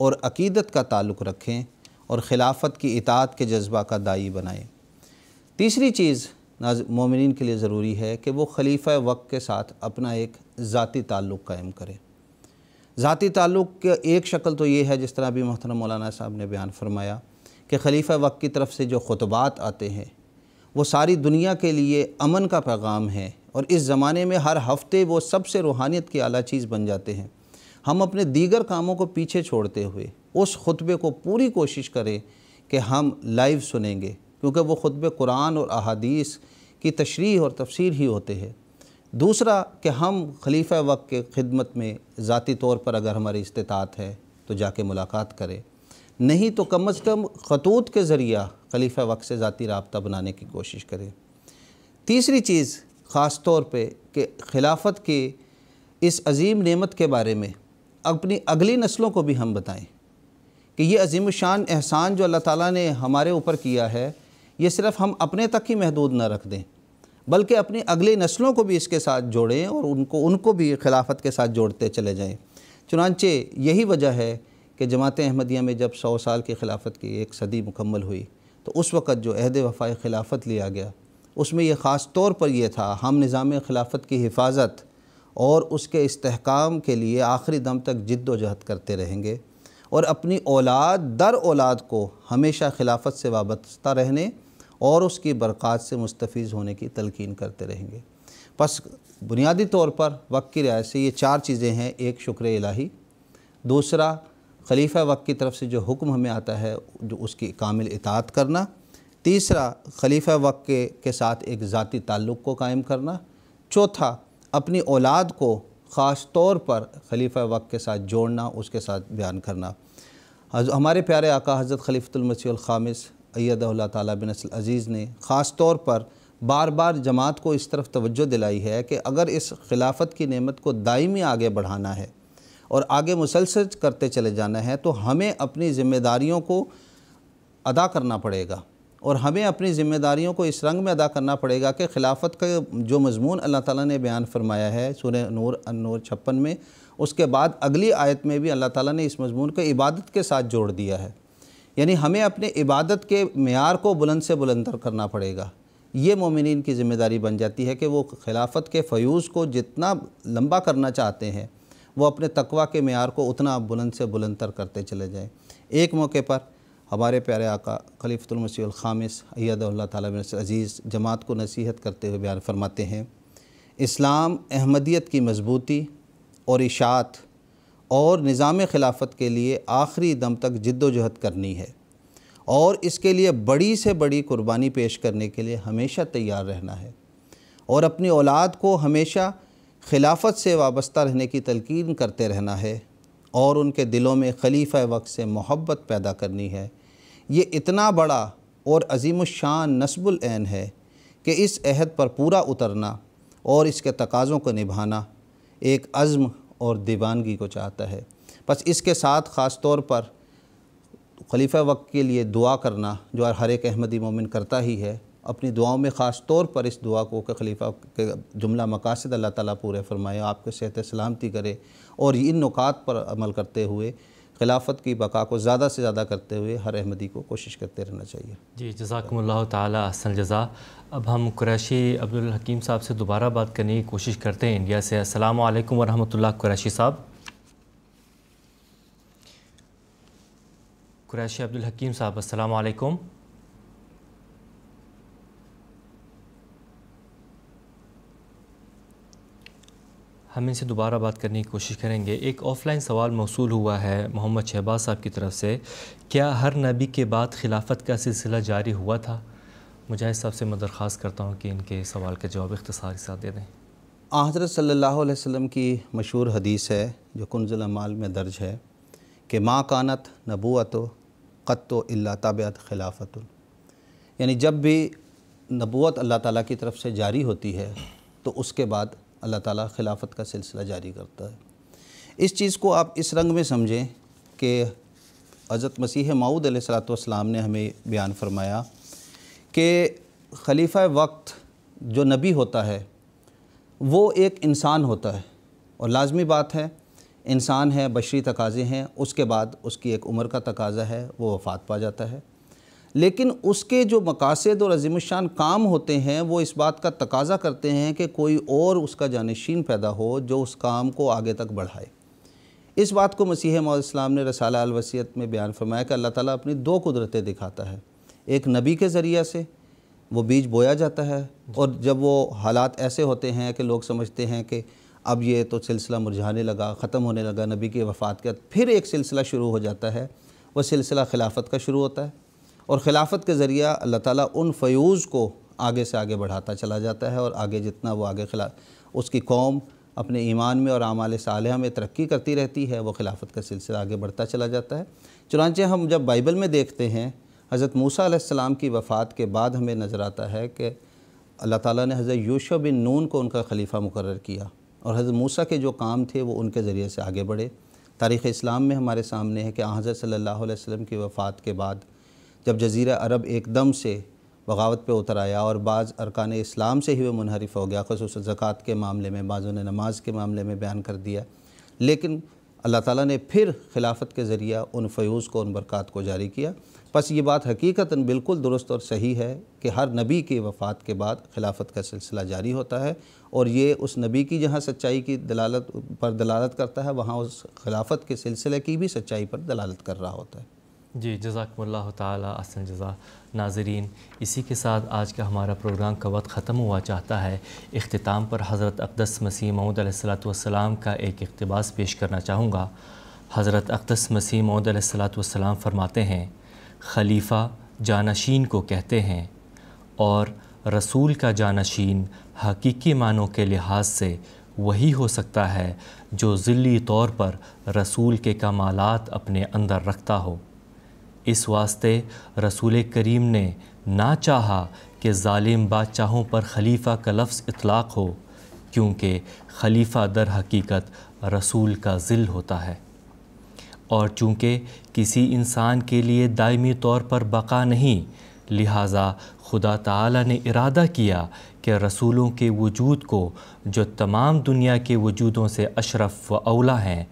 और अकीदत का ताल्लुक़ रखें और ख़िलाफ़त की इतात के जज्बा का दाई बनाएं तीसरी चीज़ मोमिन के लिए ज़रूरी है कि वो खलीफा वक्त के साथ अपना एक ज़ाती ताल्लुक़ कायम करें ज़ाती ताल्लुक़ की एक शक्ल तो ये है जिस तरह अभी मोहतरम मौलाना साहब ने बयान फरमाया कि खलीफा वक्त की तरफ से जो खुतबात आते हैं वो सारी दुनिया के लिए अमन का पैगाम है और इस ज़माने में हर हफ्ते वो सबसे रूहानियत की आला चीज़ बन जाते हैं हम अपने दीगर कामों को पीछे छोड़ते हुए उस खुतबे को पूरी कोशिश करें कि हम लाइव सुनेंगे क्योंकि वो खुतबे कुरान और अहादीस की तशरी और तफसीर ही होते हैं दूसरा कि हम खलीफा वक्त के खिदमत में ज़ाती तौर पर अगर हमारी इस्तात है तो जाके मुलाकात करें नहीं तो कम अज़ कम खतूत के ज़रिया खलीफा वक्त से ज़ाती रबता बनाने की कोशिश करें तीसरी चीज़ ख़ास तौर पर कि खिलाफत की इस अजीम नियमत के बारे में अपनी अगली नस्लों को भी हम बताएँ कि ये अजीम शान एहसान जो अल्लाह ताली ने हमारे ऊपर किया है ये सिर्फ़ हम अपने तक ही महदूद न रख दें बल्कि अपनी अगली नस्लों को भी इसके साथ जोड़ें और उनको उनको भी खिलाफत के साथ जोड़ते चले जाएँ चुनानचे यही वजह है कि जमात अहमदिया में जब सौ साल की खिलाफत की एक सदी मुकम्मल हुई तो उस वक़्त जो अहद वफ़ा खिलाफत लिया गया उसमें यह ख़ास तौर पर यह था हम निज़ाम खिलाफत की हिफाजत और उसके इसकाम के लिए आखिरी दम तक जद्दोजहद करते रहेंगे और अपनी औलाद दर औलाद को हमेशा खिलाफत से वाबस्ता रहने और उसकी बरक़ात से मुस्तफ़ होने की तलकिन करते रहेंगे बस बुनियादी तौर पर वक्त की रियायत से ये चार चीज़ें हैं एक शुक्र इलाही दूसरा खलीफा वक्त की तरफ से जो हुक्म हमें आता है जो उसकी कामिल इतात करना तीसरा खलीफा वक्त के, के साथ एक ज़ाती ताल्लुक़ को कायम करना चौथा अपनी औलाद को ख़ास तौर पर खलीफा वक्त के साथ जोड़ना उसके साथ बयान करना हमारे प्यारे आका हज़रत खलीफ़तमसीखामिस अयद ताली बिन अज़ीज़ ने ख़ास तौर पर बार बार जमात को इस तरफ तवज्जो दिलाई है कि अगर इस खिलाफत की नेमत को दायमी आगे बढ़ाना है और आगे मुसलसल करते चले जाना है तो हमें अपनी ज़िम्मेदारियों को अदा करना पड़ेगा और हमें अपनी ज़िम्मेदारियों को इस रंग में अदा करना पड़ेगा कि खिलाफत का जो मजमून अल्लाह ताला ने बयान फरमाया है सूर्य नूर नूर छप्पन में उसके बाद अगली आयत में भी अल्लाह ताला ने इस मजमून को इबादत के साथ जोड़ दिया है यानी हमें अपने इबादत के मैार को बुलंद से बुलंदर करना पड़ेगा ये ममिन की ज़िम्मेदारी बन जाती है कि वो खिलाफत के फ्यूज़ को जितना लंबा करना चाहते हैं वो अपने तकवा के मैार को उतना बुलंद से बुलंदतर करते चले जाएँ एक मौके पर हमारे प्यारे आका खलीफतमसीखामिस अयदल्ला तज़ीज़ जमात को नसीहत करते हुए बयान फरमाते हैं इस्लाम अहमदियत की मजबूती और इशात और निज़ाम खिलाफत के लिए आखिरी दम तक जद्दोजहद करनी है और इसके लिए बड़ी से बड़ी कुर्बानी पेश करने के लिए हमेशा तैयार रहना है और अपनी औलाद को हमेशा खिलाफत से वाबस्ता रहने की तलकिन करते रहना है और उनके दिलों में खलीफा वक्त से मोहब्बत पैदा करनी है ये इतना बड़ा और अजीम शान नस्बुलैन है कि इस अहद पर पूरा उतरना और इसके तकाज़ों को निभाना एक अज़म और दीवानगी को चाहता है बस इसके साथ ख़ास तौर पर खलीफ़ वक्त के लिए दुआ करना जो हर एक अहमदी मोमिन करता ही है अपनी दुआओं में ख़ास तौर पर इस दुआ को के खलीफा के जुमला मकासद अल्लाह ताला पूरे फरमाए आपके सेहत सलामती करे और इन नुकात पर अमल करते हुए खिलाफत की बका को ज़्यादा से ज़्यादा करते हुए हर अहमदी को कोशिश करते रहना चाहिए जी जजाकमल्ला तसन जजा अब हम कुरैशी अब्दुल हकीम साहब से दोबारा बात करने की कोशिश करते हैं इंडिया से अस्सलाम वालेकुम क़्रैशी कुरैशी साहब कुरैशी अब्दुल हकीम साहब अस्सलाम वालेकुम हम इनसे दोबारा बात करने की कोशिश करेंगे एक ऑफलाइन सवाल मौसू हुआ है मोहम्मद शहबाज साहब की तरफ से क्या हर नबी के बाद खिलाफत का सिलसिला जारी हुआ था मुझे साहब से मैं करता हूँ कि इनके सवाल का जवाब इख्तसार के साथ दे दें हज़रत सल्ला वसम की मशहूर हदीस है जो कुंजुल माल में दर्ज है कि माँ कानत नबूत क़त्तो अल्ला तबियत खिलाफत यानी जब भी नबूत अल्लाह ताली की तरफ से जारी होती है तो उसके बाद अल्लाह ताला खिलाफत का सिलसिला जारी करता है इस चीज़ को आप इस रंग में समझें कि हज़रत मसीह माऊद सलाम ने हमें बयान फरमाया कि खलीफा वक्त जो नबी होता है वो एक इंसान होता है और लाजमी बात है इंसान है बशरी तकाज़े हैं उसके बाद उसकी एक उम्र का तकाज़ा है वो वफ़ात पा जाता है लेकिन उसके जो मकासद और अजीमशान काम होते हैं वो इस बात का तकाजा करते हैं कि कोई और उसका जानशीन पैदा हो जो उस काम को आगे तक बढ़ाए इस बात को मसीह मौलाम ने रसाला अलवसीत में बयान फरमाया कि अल्लाह ताली अपनी दो कुदरतें दिखाता है एक नबी के ज़रिया से वो बीज बोया जाता है और जब वो हालात ऐसे होते हैं कि लोग समझते हैं कि अब ये तो सिलसिला मुरझाने लगा ख़त्म होने लगा नबी की वफ़ात के बाद फिर एक सिलसिला शुरू हो जाता है वह सिलसिला खिलाफत का शुरू होता है और ख़िलाफ़त के ज़रिए अल्लाह ताला उन फयूज़ को आगे से आगे बढ़ाता चला जाता है और आगे जितना वो आगे खिला उसकी कौम अपने ईमान में और आमाल सालह में तरक्की करती रहती है वो खिलाफत का सिलसिला आगे बढ़ता चला जाता है चुनाचे हम जब बाइबल में देखते हैं हज़रत मूसा आसमाम की वफ़ात के बाद हमें नज़र आता है कि अल्लाह ताली ने हज़रत यूश बिन नून को उनका खलीफा मुकर किया और हज़रत मूसा के जो काम थे वो उनके ज़रिए से आगे बढ़े तारीख़ इस्लाम में हमारे सामने है कि हाँ, हज़रत सल्ला वसम की वफ़ात के बाद जब जजीरा अरब एकदम से बगावत पे उतर आया और बाज़ अरकान इस्लाम से ही वह मुनहरफ हो गया खसूस ज़क़़त के मामले में बाज़ों ने नमाज के मामले में बयान कर दिया लेकिन अल्लाह ताला ने फिर खिलाफत के ज़रिए उन फ्यूज़ को उन बरक़ात को जारी किया बस ये बात हकीकता बिल्कुल दुरुस्त और सही है कि हर नबी की वफ़ात के बाद खिलाफत का सिलसिला जारी होता है और ये उस नबी की जहाँ सच्चाई की दलालत पर दलालत करता है वहाँ उस खिलाफत के सिलसिले की भी सच्चाई पर दलालत कर रहा होता है जी जजाकम्ला तसन जजा नाजरीन इसी के साथ आज का हमारा प्रोग्राम का वक्त ख़त्म हुआ चाहता है अख्ताम पर हज़रत अकदस मसीह मऊदलाम का एक अकतबास पेश करना चाहूँगा हज़रत अकदस मसीह मऊदलाम फरमाते हैं खलीफ़ा जानशीन को कहते हैं और रसूल का जानशीन हकीकी मानों के लिहाज से वही हो सकता है जो ज़िली तौर पर रसूल के कमालत अपने अंदर रखता हो इस वास्ते रसूल करीम ने ना चाहा कि ालिम बादशाहों पर खलीफ़ा का लफ्ज़ इतलाक़ हो क्योंकि खलीफ़ा दर हकीकत रसूल का ज़िल होता है और चूँकि किसी इंसान के लिए दायमी तौर पर बका नहीं लिहाजा खुदा ताला ने इरादा किया कि रसूलों के वजूद को जो तमाम दुनिया के वजूदों से अशरफ व अवला हैं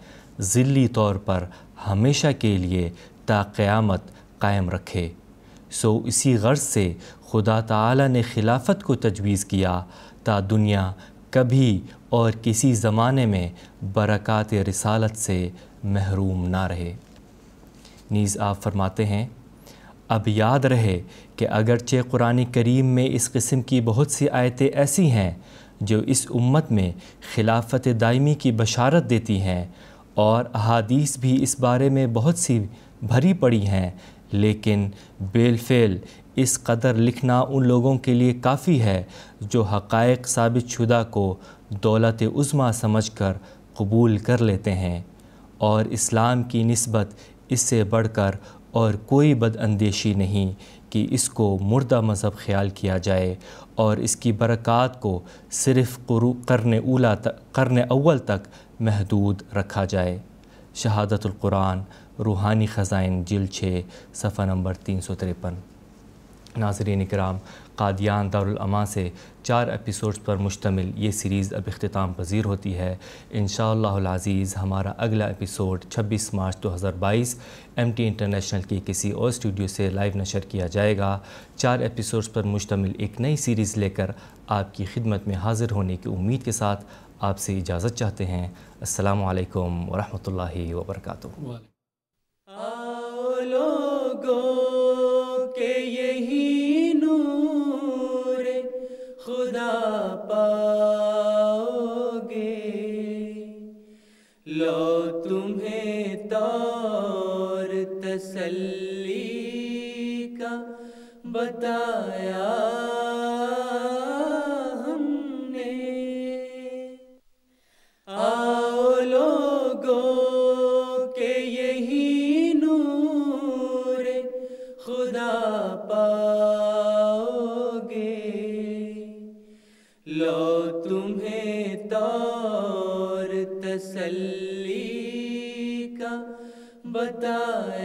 ज़िली तौर पर हमेशा के लिए ता क़यामत कायम रखे सो इसी गर्ज से खुदा ताला ने खिलाफत को तजवीज़ किया ता दुनिया कभी और किसी ज़माने में बरक़ात रसालत से महरूम ना रहे नीज़ आप फरमाते हैं अब याद रहे कि अगरचे कुरान करीम में इस किस्म की बहुत सी आयतें ऐसी हैं जो इस उम्मत में खिलाफत दायमी की बशारत देती हैं और अहादीस भी इस बारे में बहुत सी भरी पड़ी हैं लेकिन बेलफेल इस कदर लिखना उन लोगों के लिए काफ़ी है जो हकायक साबित शुदा को दौलत उज़मा समझ कर कबूल कर लेते हैं और इस्लाम की नस्बत इससे बढ़कर और कोई बदअंदेशी नहीं कि इसको मुर्दा मज़हब ख्याल किया जाए और इसकी बरक़ात को सिर्फ़ करने उला तक करने अव्वल तक महदूद रखा जाए शहादतुल्कुरान रूहानी ख़ज़ाइन जिल छः सफ़ा नंबर तीन सौ तिरपन नाजरीन कराम कादियान दारुलमा से चार एपिसोड्स पर मुश्तमिल ये सीरीज़ अब अख्ताम पजीर होती है इन अज़ीज़ हमारा अगला एपिसोड 26 मार्च 2022 टी इंटरनेशनल के किसी और स्टूडियो से लाइव नशर किया जाएगा चार एपिसोड्स पर मुश्तमिल एक नई सीरीज़ लेकर आपकी खिदमत में हाजिर होने की उम्मीद के साथ आपसे इजाज़त चाहते हैं असलकम वरहमल वर्का के यही नूर लो तुम्हें तसल्ली का बताया बताए